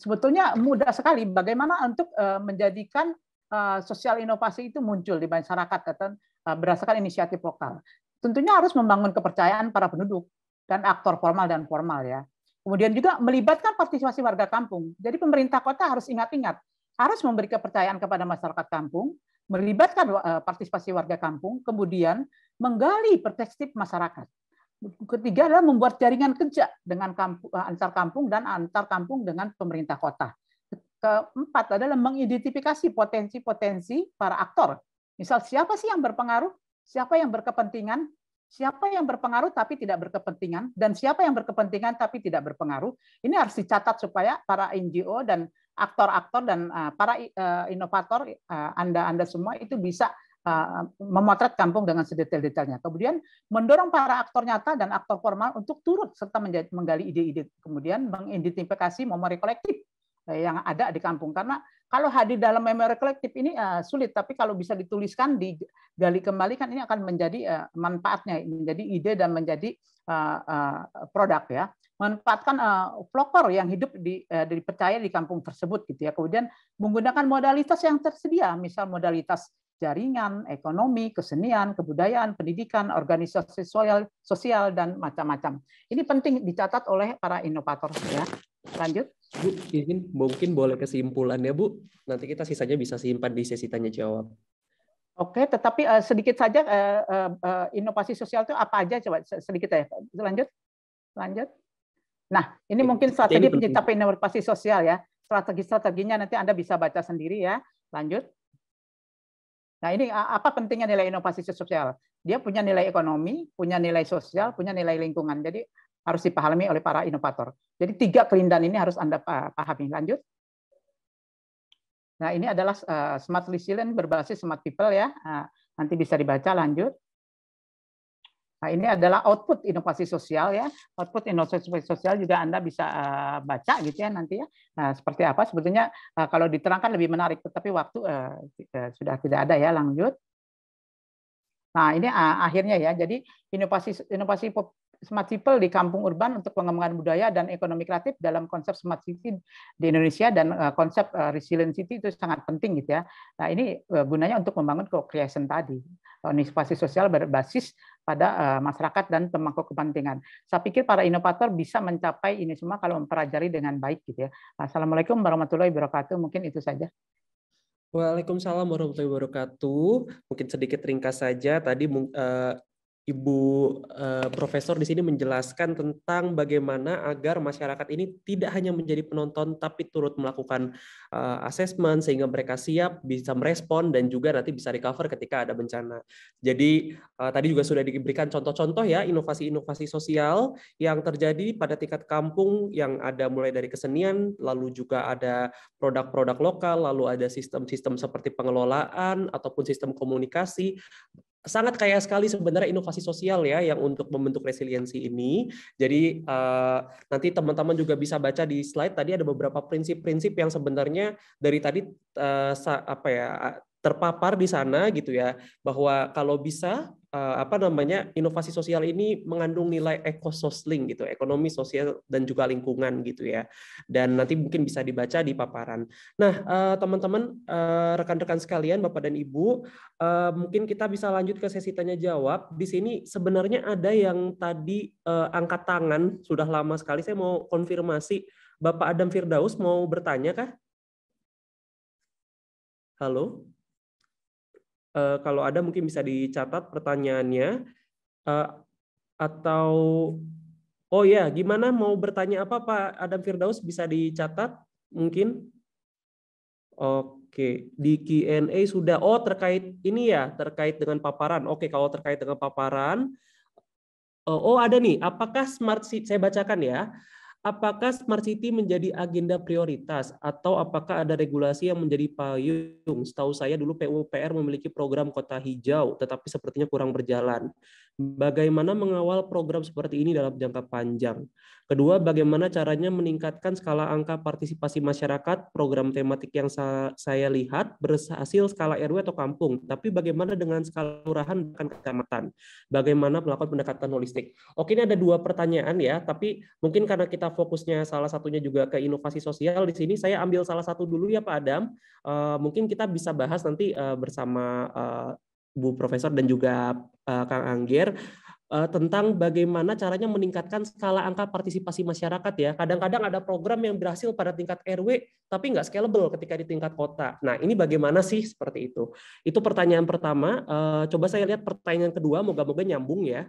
sebetulnya mudah sekali bagaimana untuk menjadikan sosial inovasi itu muncul di masyarakat berdasarkan inisiatif lokal. Tentunya harus membangun kepercayaan para penduduk dan aktor formal dan formal ya. Kemudian juga melibatkan partisipasi warga kampung. Jadi pemerintah kota harus ingat-ingat harus memberi kepercayaan kepada masyarakat kampung, melibatkan eh, partisipasi warga kampung, kemudian menggali perspektif masyarakat. Ketiga adalah membuat jaringan kerja dengan kampung, eh, antar kampung dan antar kampung dengan pemerintah kota. Keempat adalah mengidentifikasi potensi-potensi para aktor. Misal siapa sih yang berpengaruh, siapa yang berkepentingan, siapa yang berpengaruh tapi tidak berkepentingan, dan siapa yang berkepentingan tapi tidak berpengaruh. Ini harus dicatat supaya para NGO dan aktor-aktor dan eh, para eh, inovator eh, Anda Anda semua itu bisa memotret kampung dengan sedetail-detailnya. Kemudian mendorong para aktor nyata dan aktor formal untuk turut serta menggali ide-ide, kemudian mengidentifikasi memori kolektif yang ada di kampung karena kalau hadir dalam memori kolektif ini uh, sulit, tapi kalau bisa dituliskan, digali kembali kan ini akan menjadi uh, manfaatnya, menjadi ide dan menjadi uh, uh, produk ya. Manfaatkan uh, vlogger yang hidup di, uh, dipercaya di kampung tersebut gitu ya. Kemudian menggunakan modalitas yang tersedia, misal modalitas jaringan, ekonomi, kesenian, kebudayaan, pendidikan, organisasi sosial, sosial dan macam-macam. Ini penting dicatat oleh para inovator ya. Lanjut. Bu, mungkin, mungkin boleh ya, Bu. Nanti kita sisanya bisa simpan di sesi tanya jawab. Oke, tetapi uh, sedikit saja uh, uh, inovasi sosial itu apa aja coba sedikit ya. Lanjut, lanjut. Nah, ini mungkin strategi pencipta inovasi sosial ya. Strategi-strateginya nanti Anda bisa baca sendiri ya. Lanjut. Nah, ini apa pentingnya nilai inovasi sosial? Dia punya nilai ekonomi, punya nilai sosial, punya nilai lingkungan. Jadi harus dipahami oleh para inovator. Jadi tiga kelindahan ini harus Anda eh, pahami. Lanjut. Nah, ini adalah eh, smart resilient berbasis smart people ya. Eh, nanti bisa dibaca lanjut. Nah, ini adalah output inovasi sosial ya. Output inovasi sosial juga Anda bisa baca gitu ya nanti ya. Nah, seperti apa sebetulnya kalau diterangkan lebih menarik tetapi waktu sudah tidak ada ya lanjut. Nah, ini akhirnya ya. Jadi inovasi inovasi smart people di kampung urban untuk pengembangan budaya dan ekonomi kreatif dalam konsep smart city di Indonesia dan eh, konsep eh, resilient city itu sangat penting gitu ya. Nah ini eh, gunanya untuk membangun co-creation tadi, inovasi sosial berbasis pada masyarakat dan pemangku kepentingan. Saya pikir para inovator bisa mencapai ini semua kalau mempelajari dengan baik gitu ya. Assalamualaikum warahmatullahi wabarakatuh. Mungkin itu saja. Waalaikumsalam warahmatullahi wabarakatuh. Mungkin sedikit ringkas saja tadi uh, Ibu eh, Profesor di sini menjelaskan tentang bagaimana agar masyarakat ini tidak hanya menjadi penonton, tapi turut melakukan eh, asesmen sehingga mereka siap bisa merespon dan juga nanti bisa recover ketika ada bencana. Jadi eh, tadi juga sudah diberikan contoh-contoh ya inovasi-inovasi sosial yang terjadi pada tingkat kampung yang ada mulai dari kesenian, lalu juga ada produk-produk lokal, lalu ada sistem-sistem seperti pengelolaan ataupun sistem komunikasi sangat kaya sekali sebenarnya inovasi sosial ya yang untuk membentuk resiliensi ini. Jadi uh, nanti teman-teman juga bisa baca di slide tadi ada beberapa prinsip-prinsip yang sebenarnya dari tadi uh, apa ya terpapar di sana gitu ya bahwa kalau bisa Eh, apa namanya inovasi sosial ini mengandung nilai ekososling gitu ekonomi sosial dan juga lingkungan gitu ya dan nanti mungkin bisa dibaca di paparan nah eh, teman-teman eh, rekan-rekan sekalian bapak dan ibu mungkin kita bisa lanjut ke sesi tanya jawab di sini sebenarnya ada yang tadi angkat tangan sudah lama sekali saya mau konfirmasi bapak Adam Firdaus mau bertanya kah halo uh, kalau ada mungkin bisa dicatat pertanyaannya uh, atau oh ya gimana mau bertanya apa Pak Adam Firdaus bisa dicatat mungkin Oke, di Q&A sudah. Oh, terkait ini ya, terkait dengan paparan. Oke, kalau terkait dengan paparan, eh, oh ada nih. Apakah smart city? Saya bacakan ya apakah smart city menjadi agenda prioritas atau apakah ada regulasi yang menjadi payung? Setahu saya dulu PUPR memiliki program kota hijau, tetapi sepertinya kurang berjalan. Bagaimana mengawal program seperti ini dalam jangka panjang? Kedua, bagaimana caranya meningkatkan skala angka partisipasi masyarakat? Program tematik yang saya lihat berhasil skala RW atau kampung, tapi bagaimana dengan skala kelurahan dan kecamatan? Bagaimana melakukan pendekatan holistik? Oke, ini ada dua pertanyaan ya, tapi mungkin karena kita fokusnya salah satunya juga ke inovasi sosial di sini, saya ambil salah satu dulu ya Pak Adam. Uh, mungkin kita bisa bahas nanti uh, bersama uh, Bu Profesor dan juga uh, Kang Angger uh, eh, tentang bagaimana caranya meningkatkan skala angka partisipasi masyarakat ya. Kadang-kadang ada program yang berhasil pada tingkat RW tapi nggak scalable ketika di tingkat kota. Nah ini bagaimana sih seperti itu? Itu pertanyaan pertama. Uh, coba saya lihat pertanyaan kedua, moga-moga nyambung ya.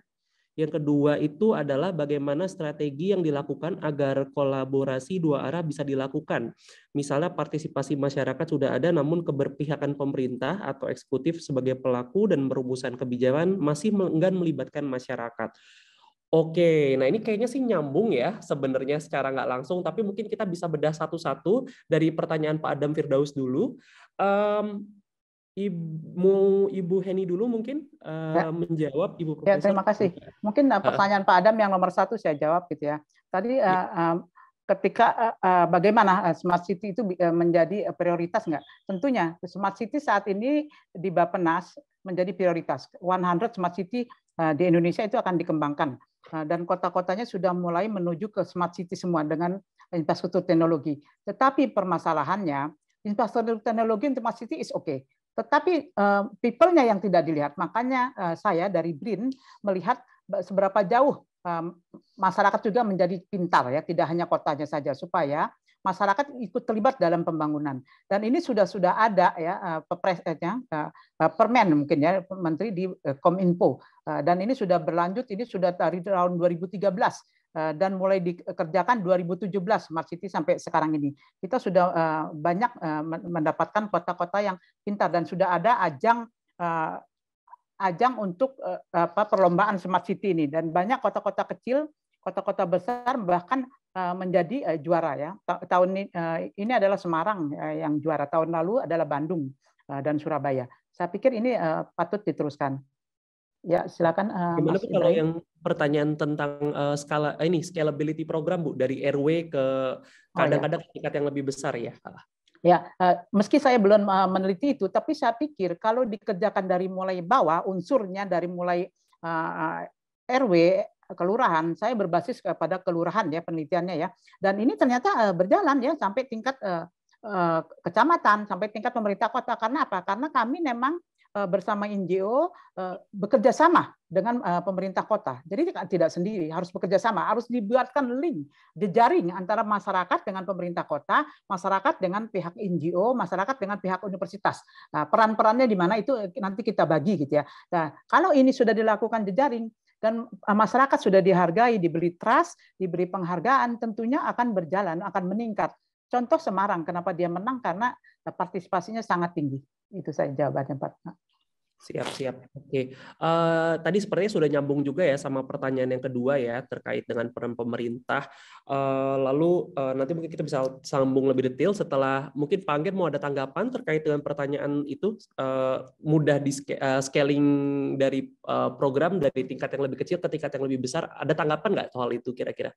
Yang kedua itu adalah bagaimana strategi yang dilakukan agar kolaborasi dua arah bisa dilakukan. Misalnya partisipasi masyarakat sudah ada namun keberpihakan pemerintah atau eksekutif sebagai pelaku dan merumusan kebijakan masih enggan melibatkan masyarakat. Oke, nah ini kayaknya sih nyambung ya sebenarnya secara nggak langsung, tapi mungkin kita bisa bedah satu-satu dari pertanyaan Pak Adam Firdaus dulu. Um, Ibu Ibu Heni dulu mungkin uh, ya. menjawab Ibu ya, Profesor. Ya, terima kasih. Mungkin uh, pertanyaan Pak Adam yang nomor satu saya jawab gitu ya. Tadi ya. Uh, ketika uh, bagaimana smart city itu menjadi prioritas nggak? Tentunya smart city saat ini di Bapenas menjadi prioritas. 100 smart city uh, di Indonesia itu akan dikembangkan uh, dan kota-kotanya sudah mulai menuju ke smart city semua dengan infrastruktur teknologi. Tetapi permasalahannya infrastruktur teknologi untuk smart city is okay tetapi uh, eh, people yang tidak dilihat. Makanya uh, saya dari BRIN melihat seberapa jauh eh, masyarakat juga menjadi pintar ya, tidak hanya kotanya saja supaya masyarakat ikut terlibat dalam pembangunan. Dan ini sudah sudah ada ya pepresnya permen mungkin ya menteri di Kominfo. Dan ini sudah berlanjut ini sudah dari tahun 2013 Eh, dan mulai dikerjakan 2017 Smart City sampai sekarang ini. Kita sudah eh, banyak eh, mendapatkan kota-kota yang pintar dan sudah ada ajang ajang untuk apa perlombaan Smart City ini dan banyak kota-kota kecil, kota-kota besar bahkan menjadi juara ya. Tahun ini, ini adalah Semarang yang juara, tahun lalu adalah Bandung dan Surabaya. Saya pikir ini patut diteruskan. Ya, silakan. Uh, Gimana Mas kalau yang pertanyaan tentang uh, skala uh, ini scalability program Bu dari RW ke kadang-kadang oh, ya. tingkat yang lebih besar ya? Ya, uh, meski saya belum uh, meneliti itu, tapi saya pikir kalau dikerjakan dari mulai bawah unsurnya dari mulai uh, RW kelurahan, saya berbasis kepada kelurahan ya penelitiannya ya. Dan ini ternyata uh, berjalan ya sampai tingkat uh, kecamatan sampai tingkat pemerintah kota karena apa karena kami memang Eh, bersama NGO eh, bekerja sama dengan eh, pemerintah kota. Jadi tidak sendiri, harus bekerja sama, harus dibuatkan link, jejaring antara masyarakat dengan pemerintah kota, masyarakat dengan pihak NGO, masyarakat dengan pihak universitas. Nah, peran-perannya di mana itu nanti kita bagi gitu ya. Nah, kalau ini sudah dilakukan jejaring, dan masyarakat sudah dihargai, diberi trust, diberi penghargaan, tentunya akan berjalan, akan meningkat. Contoh Semarang, kenapa dia menang? Karena partisipasinya sangat tinggi. Itu saya jawabannya, Pak. Siap, siap. Oke. Okay. Uh, eh, tadi sepertinya sudah nyambung juga ya sama pertanyaan yang kedua ya terkait dengan peran pemerintah. Uh, lalu uh, nanti mungkin kita bisa sambung lebih detail setelah mungkin panggil mau ada tanggapan terkait dengan pertanyaan itu uh, mudah di scaling dari uh, program dari tingkat yang lebih kecil ke tingkat yang lebih besar. Ada tanggapan nggak soal itu kira-kira?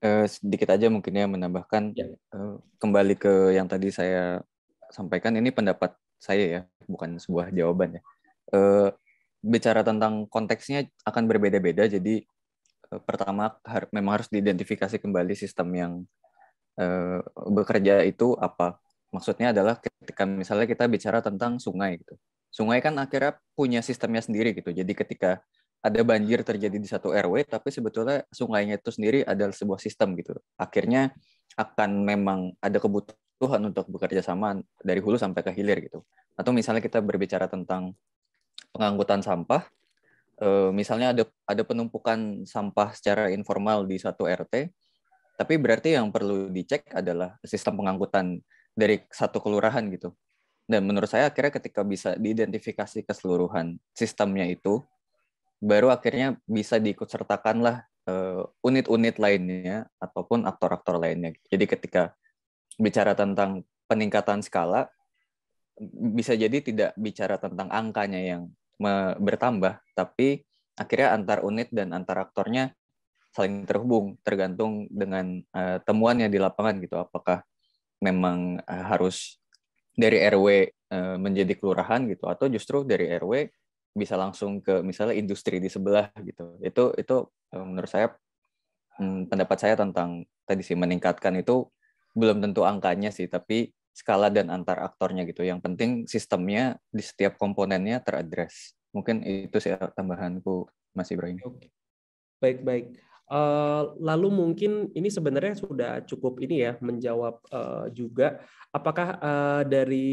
Uh, sedikit aja mungkin ya menambahkan ya. Uh, kembali ke yang tadi saya sampaikan ini pendapat saya ya bukan sebuah jawaban ya uh, bicara tentang konteksnya akan berbeda-beda. Jadi uh, pertama har memang harus diidentifikasi kembali sistem yang uh, bekerja itu apa. Maksudnya adalah ketika misalnya kita bicara tentang sungai gitu. Sungai kan akhirnya punya sistemnya sendiri gitu. Jadi ketika ada banjir terjadi di satu RW, tapi sebetulnya sungainya itu sendiri adalah sebuah sistem gitu. Akhirnya akan memang ada kebutuhan untuk bekerja sama dari hulu sampai ke hilir gitu. Atau misalnya kita berbicara tentang pengangkutan sampah. Eh, misalnya ada ada penumpukan sampah secara informal di satu RT, tapi berarti yang perlu dicek adalah sistem pengangkutan dari satu kelurahan gitu. Dan menurut saya akhirnya ketika bisa diidentifikasi keseluruhan sistemnya itu, baru akhirnya bisa diikutsertakanlah eh, unit-unit lainnya ataupun aktor-aktor lainnya. Jadi ketika bicara tentang peningkatan skala, bisa jadi tidak bicara tentang angkanya yang bertambah, tapi akhirnya antar unit dan antar aktornya saling terhubung tergantung dengan uh, temuannya di lapangan gitu. Apakah memang uh, harus dari RW uh, eh, menjadi kelurahan gitu atau justru dari RW bisa langsung ke misalnya industri di sebelah gitu. Itu itu menurut saya hmm, pendapat saya tentang tadi sih meningkatkan itu belum tentu angkanya sih, tapi skala dan antar aktornya gitu. Yang penting sistemnya di setiap komponennya teradres. Mungkin itu sih tambahanku Mas Ibrahim. Baik-baik. Eh, lalu mungkin ini sebenarnya sudah cukup ini ya menjawab eh, juga apakah eh, dari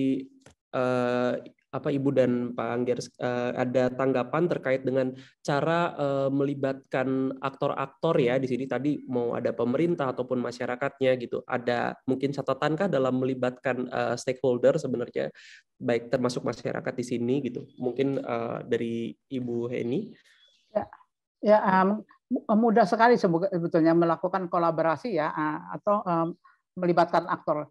apa Ibu dan Pak Angger uh, ada tanggapan terkait dengan cara uh, melibatkan aktor-aktor ya di sini tadi mau ada pemerintah ataupun masyarakatnya gitu. Ada mungkin catatankah dalam melibatkan uh, stakeholder sebenarnya baik termasuk masyarakat di sini gitu. Mungkin uh, dari Ibu Heni. Ya, ya um, mudah sekali sebetulnya melakukan kolaborasi ya atau melibatkan aktor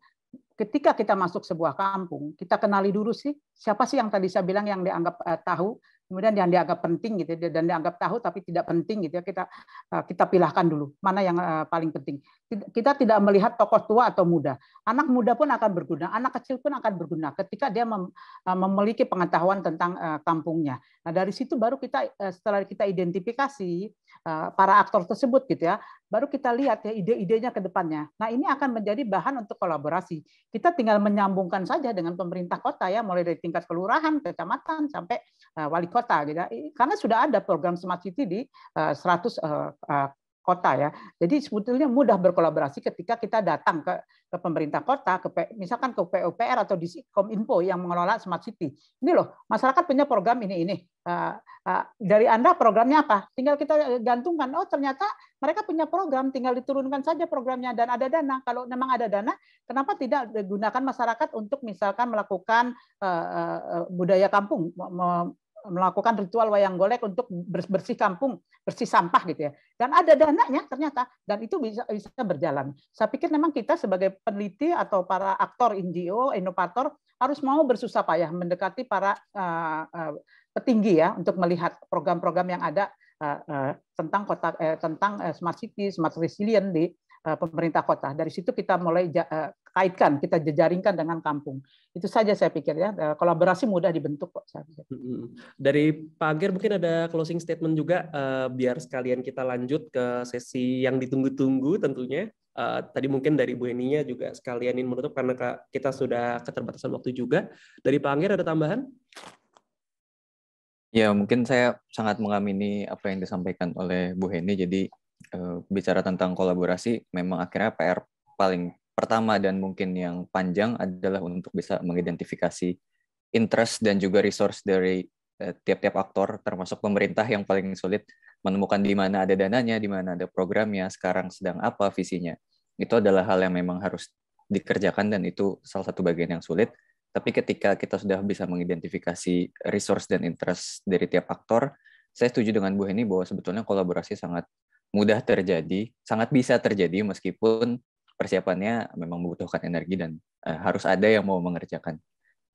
ketika kita masuk sebuah kampung, kita kenali dulu sih siapa sih yang tadi saya bilang yang dianggap uh, tahu, kemudian yang dianggap penting gitu ya, dan dianggap tahu tapi tidak penting gitu ya kita uh, kita pilahkan dulu mana yang uh, paling penting. Kita tidak melihat tokoh tua atau muda. Anak muda pun akan berguna, anak kecil pun akan berguna ketika dia mem, uh, memiliki pengetahuan tentang uh, kampungnya. Nah, dari situ baru kita uh, setelah kita identifikasi uh, para aktor tersebut gitu ya baru kita lihat ya ide-idenya ke depannya. Nah, ini akan menjadi bahan untuk kolaborasi. Kita tinggal menyambungkan saja dengan pemerintah kota ya, mulai dari tingkat kelurahan, kecamatan sampai eh, wali kota gitu. Ya. Karena sudah ada program Smart City di 100 eh, kota ya. Jadi sebetulnya mudah berkolaborasi ketika kita datang ke, ke pemerintah kota, ke misalkan ke PUPR atau di Kominfo yang mengelola smart city. Ini loh, masyarakat punya program ini ini. Uh, uh, dari Anda programnya apa? Tinggal kita gantungkan. Oh, ternyata mereka punya program, tinggal diturunkan saja programnya dan ada dana. Kalau memang ada dana, kenapa tidak digunakan masyarakat untuk misalkan melakukan uh, uh, budaya kampung, melakukan ritual wayang golek untuk bersih kampung, bersih sampah gitu ya. Dan ada dananya ternyata dan itu bisa bisa berjalan. Saya pikir memang kita sebagai peneliti atau para aktor NGO, inovator harus mau bersusah payah mendekati para uh, uh, petinggi ya untuk melihat program-program yang ada uh, uh, tentang kota uh, tentang smart city, smart resilient di Eh, pemerintah kota. Dari situ kita mulai eh, kaitkan, kita jejaringkan dengan kampung. Itu saja saya pikir ya. Eh, kolaborasi mudah dibentuk kok. Saya pikir. Dari Pak Agir mungkin ada closing statement juga biar sekalian kita lanjut ke sesi yang ditunggu-tunggu tentunya. tadi mungkin dari Bu Eninya juga sekalian ini menutup karena kita sudah keterbatasan waktu juga. Dari Pak Angger ada tambahan? Ya mungkin saya sangat mengamini apa yang disampaikan oleh Bu Heni. Jadi Eh, bicara tentang kolaborasi, memang akhirnya PR paling pertama dan mungkin yang panjang adalah untuk bisa mengidentifikasi interest dan juga resource dari eh, tiap-tiap aktor, termasuk pemerintah yang paling sulit menemukan di mana ada dananya, di mana ada programnya, sekarang sedang apa visinya. Itu adalah hal yang memang harus dikerjakan dan itu salah satu bagian yang sulit. Tapi ketika kita sudah bisa mengidentifikasi resource dan interest dari tiap aktor, saya setuju dengan Bu Heni bahwa sebetulnya kolaborasi sangat mudah terjadi, sangat bisa terjadi meskipun persiapannya memang membutuhkan energi dan uh, harus ada yang mau mengerjakan.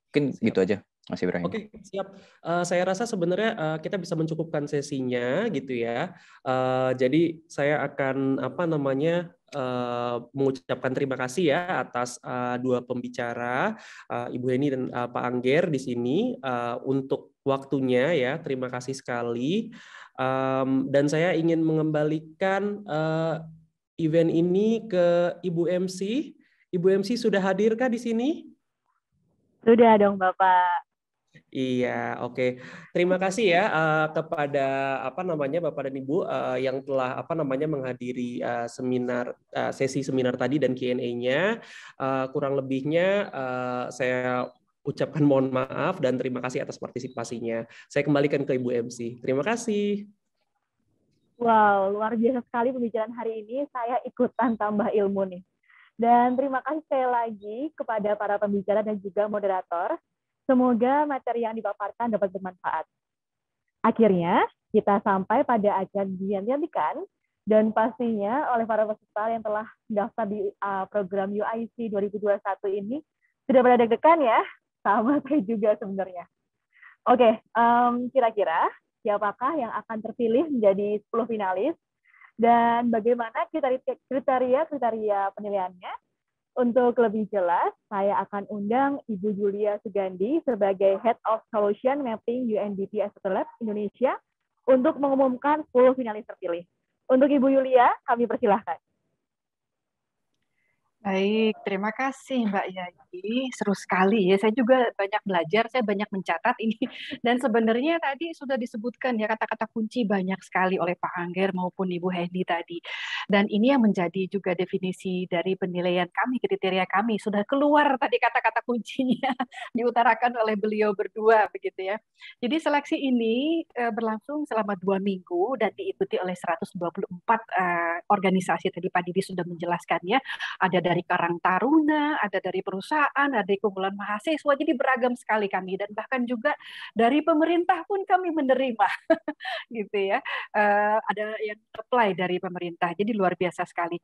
Mungkin siap. gitu aja, Mas Ibrahim. Oke, siap. Uh, saya rasa sebenarnya uh, kita bisa mencukupkan sesinya gitu ya. Uh, jadi saya akan apa namanya uh, mengucapkan terima kasih ya atas uh, dua pembicara, uh, Ibu Heni dan uh, Pak Angger di sini uh, untuk waktunya ya. Terima kasih sekali. Um, dan saya ingin mengembalikan uh, event ini ke Ibu MC. Ibu MC sudah hadirkah di sini? Sudah dong Bapak. Iya, oke. Okay. Terima kasih ya uh, kepada apa namanya Bapak dan Ibu uh, yang telah apa namanya menghadiri uh, seminar uh, sesi seminar tadi dan Q&A-nya. Uh, kurang lebihnya uh, saya ucapkan mohon maaf dan terima kasih atas partisipasinya. Saya kembalikan ke Ibu MC. Terima kasih. Wow, luar biasa sekali pembicaraan hari ini. Saya ikutan tambah ilmu nih. Dan terima kasih sekali lagi kepada para pembicara dan juga moderator. Semoga materi yang dipaparkan dapat bermanfaat. Akhirnya, kita sampai pada acara diantikan dan pastinya oleh para peserta yang telah daftar di uh, program UIC 2021 ini sudah pada deg-degan ya sama saya juga sebenarnya. Oke, okay, um, kira-kira siapakah yang akan terpilih menjadi 10 finalis dan bagaimana kriteria-kriteria penilaiannya? Untuk lebih jelas, saya akan undang Ibu Julia Sugandi sebagai Head of Solution Mapping UNDP Asset Lab Indonesia untuk mengumumkan 10 finalis terpilih. Untuk Ibu Julia, kami persilahkan. Baik, terima kasih Mbak Yayi. Seru sekali ya. Saya juga banyak belajar, saya banyak mencatat ini. Dan sebenarnya tadi sudah disebutkan ya kata-kata kunci banyak sekali oleh Pak Angger maupun Ibu Hendi tadi. Dan ini yang menjadi juga definisi dari penilaian kami, kriteria kami. Sudah keluar tadi kata-kata kuncinya diutarakan oleh beliau berdua begitu ya. Jadi seleksi ini eh, berlangsung selama dua minggu dan diikuti oleh 124 eh, organisasi tadi Pak Didi sudah menjelaskannya. Ada dari dari Karang Taruna, ada dari perusahaan, ada dari kumpulan mahasiswa. Jadi beragam sekali kami dan bahkan juga dari pemerintah pun kami menerima, gitu ya. Uh, ada yang apply dari pemerintah. Jadi luar biasa sekali.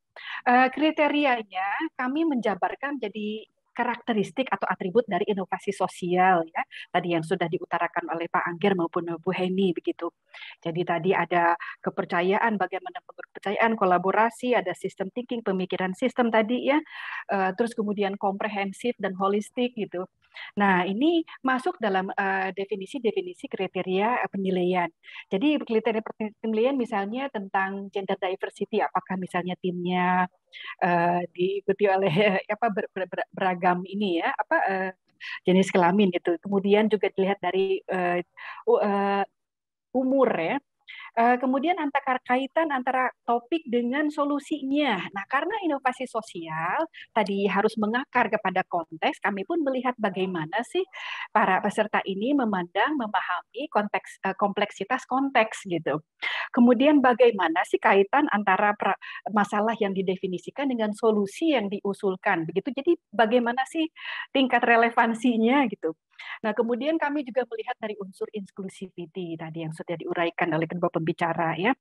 Uh, kriterianya kami menjabarkan jadi karakteristik atau atribut dari inovasi sosial ya tadi yang sudah diutarakan oleh Pak Angger maupun Bu Heni begitu. Jadi tadi ada kepercayaan bagaimana kepercayaan kolaborasi ada sistem thinking pemikiran sistem tadi ya eh, terus kemudian komprehensif dan holistik gitu. Nah, ini masuk dalam eh, definisi-definisi definisi -definisi kriteria eh, penilaian. Jadi kriteria penilaian misalnya tentang gender diversity apakah misalnya timnya Eh, diikuti oleh apa ber, ber, ber, beragam ini ya apa uh, jenis kelamin gitu. Kemudian juga dilihat dari uh, uh, umur ya Eh, kemudian antara kaitan antara topik dengan solusinya. Nah, karena inovasi sosial tadi harus mengakar kepada konteks, kami pun melihat bagaimana sih para peserta ini memandang, memahami konteks eh, kompleksitas konteks gitu. Kemudian bagaimana sih kaitan antara masalah yang didefinisikan dengan solusi yang diusulkan begitu. Jadi bagaimana sih tingkat relevansinya gitu. Nah, kemudian kami juga melihat dari unsur inclusivity tadi yang sudah diuraikan oleh kedua pembicara ya.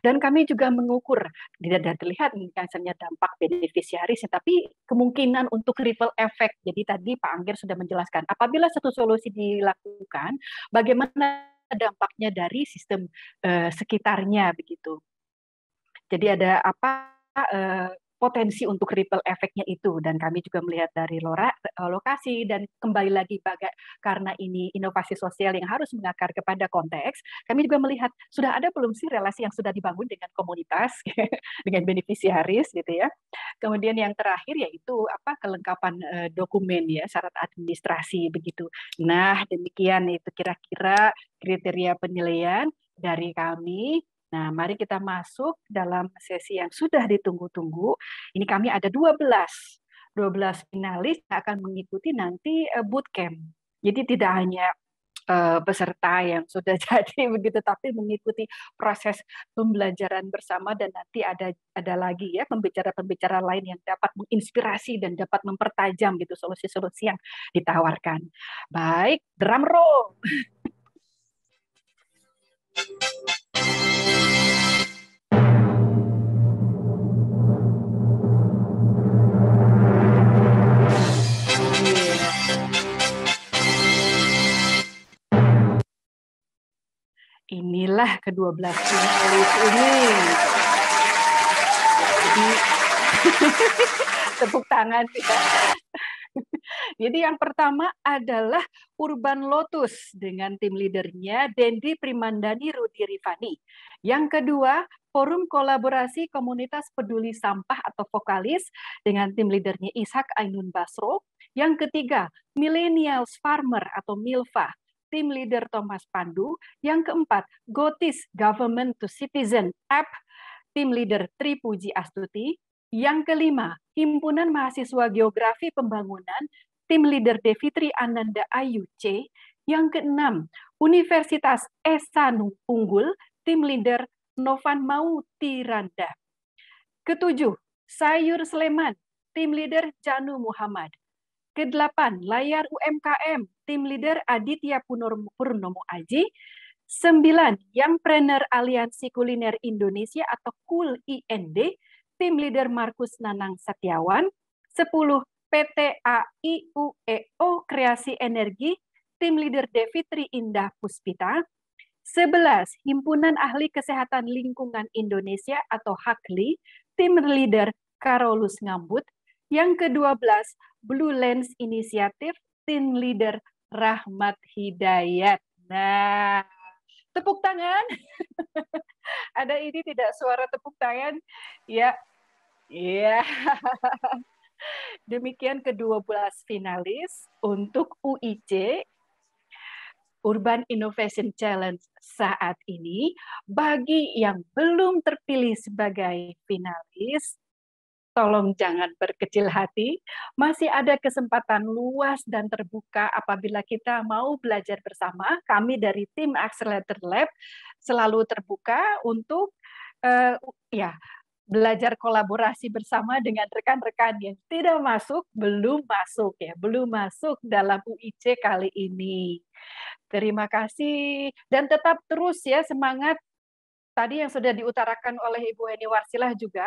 Dan kami juga mengukur tidak ada terlihat misalnya dampak beneficiaris ya, tapi kemungkinan untuk ripple effect. Jadi tadi Pak Angger sudah menjelaskan apabila satu solusi dilakukan bagaimana dampaknya dari sistem uh, sekitarnya begitu. Jadi ada apa uh, potensi untuk ripple efeknya itu dan kami juga melihat dari eh, lokasi dan kembali lagi baga, karena ini inovasi sosial yang harus mengakar kepada konteks kami juga melihat sudah ada belum sih relasi yang sudah dibangun dengan komunitas dengan beneficiaries gitu ya kemudian yang terakhir yaitu apa kelengkapan eh, dokumen ya syarat administrasi begitu nah demikian itu kira-kira kriteria penilaian dari kami Nah, mari kita masuk dalam sesi yang sudah ditunggu-tunggu. Ini kami ada 12 12 finalis yang akan mengikuti nanti eh, bootcamp. Jadi tidak hanya eh, peserta yang sudah jadi begitu tapi mengikuti proses pembelajaran bersama dan nanti ada ada lagi ya pembicara-pembicara lain yang dapat menginspirasi dan dapat mempertajam gitu solusi-solusi yang ditawarkan. Baik, drum roll. Inilah kedua belas finalis ini. Jadi tepuk tangan Ya. Jadi yang pertama adalah Urban Lotus dengan tim leadernya Dendi Primandani Rudi Rifani. Yang kedua, Forum Kolaborasi Komunitas Peduli Sampah atau Vokalis dengan tim leadernya Ishak Ainun Basro. Yang ketiga, Millennials Farmer atau MILFA Tim Leader Thomas Pandu. Yang keempat, GOTIS Government to Citizen App, Tim Leader Tri Puji Astuti. Yang kelima, Himpunan Mahasiswa Geografi Pembangunan, Tim Leader Devitri Ananda Ayu C. Yang keenam, Universitas Esanu Unggul, Tim Leader Novan Mauti Randa. Ketujuh, Sayur Sleman, Tim Leader Janu Muhammad ke Kedelapan, layar UMKM, tim leader Aditya Purnomo Aji. Sembilan, yang trainer Aliansi Kuliner Indonesia atau KUL IND, tim leader Markus Nanang Setiawan. Sepuluh, PT AIUEO Kreasi Energi, tim leader Devitri Indah Puspita. 11. Himpunan Ahli Kesehatan Lingkungan Indonesia atau HAKLI, tim leader Karolus Ngambut, yang ke-12, Blue Lens Initiative Team Leader Rahmat Hidayat. Nah, tepuk tangan. Ada ini tidak suara tepuk tangan? Ya. Ya. Demikian ke-12 finalis untuk UIC Urban Innovation Challenge saat ini. Bagi yang belum terpilih sebagai finalis, tolong jangan berkecil hati. Masih ada kesempatan luas dan terbuka apabila kita mau belajar bersama. Kami dari tim Accelerator Lab selalu terbuka untuk uh, ya belajar kolaborasi bersama dengan rekan-rekan yang tidak masuk, belum masuk ya, belum masuk dalam UIC kali ini. Terima kasih dan tetap terus ya semangat tadi yang sudah diutarakan oleh Ibu Heni Warsilah juga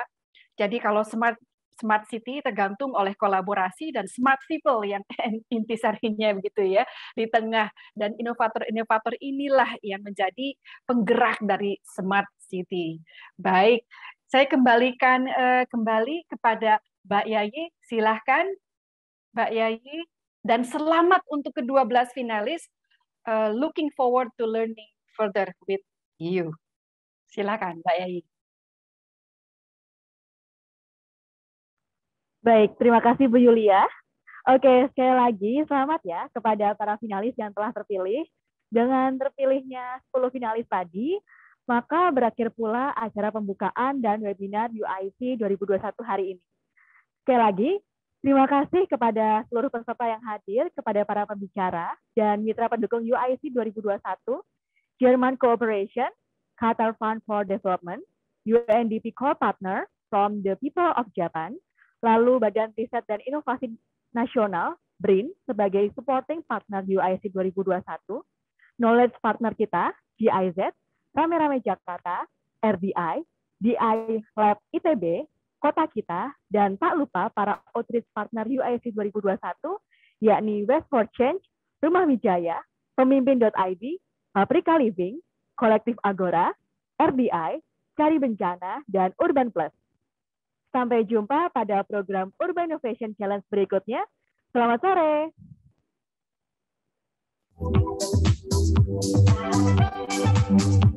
jadi kalau smart smart city tergantung oleh kolaborasi dan smart people yang intisarinya begitu ya di tengah dan inovator-inovator inilah yang menjadi penggerak dari smart city. Baik, saya kembalikan eh, kembali kepada Mbak Yayi, silahkan Mbak Yayi dan selamat untuk kedua belas finalis. Uh, looking forward to learning further with you. Silakan Mbak Yayi. Baik, terima kasih Bu Yulia. Oke, sekali lagi selamat ya kepada para finalis yang telah terpilih. Dengan terpilihnya 10 finalis tadi, maka berakhir pula acara pembukaan dan webinar UIC 2021 hari ini. Sekali lagi, terima kasih kepada seluruh peserta yang hadir, kepada para pembicara, dan mitra pendukung UIC 2021, German Cooperation, Qatar Fund for Development, UNDP Core Partner from the People of Japan, lalu Badan Riset dan Inovasi Nasional BRIN sebagai supporting partner UIC 2021, knowledge partner kita GIZ, Rame-Rame Jakarta, (RDI), DI Lab ITB, kota kita, dan tak lupa para outreach partner UIC 2021, yakni West for Change, Rumah Wijaya, Pemimpin.id, Paprika Living, Kolektif Agora, RBI, Cari Bencana, dan Urban Plus. Sampai jumpa pada program Urban Innovation Challenge berikutnya. Selamat sore. Thank you.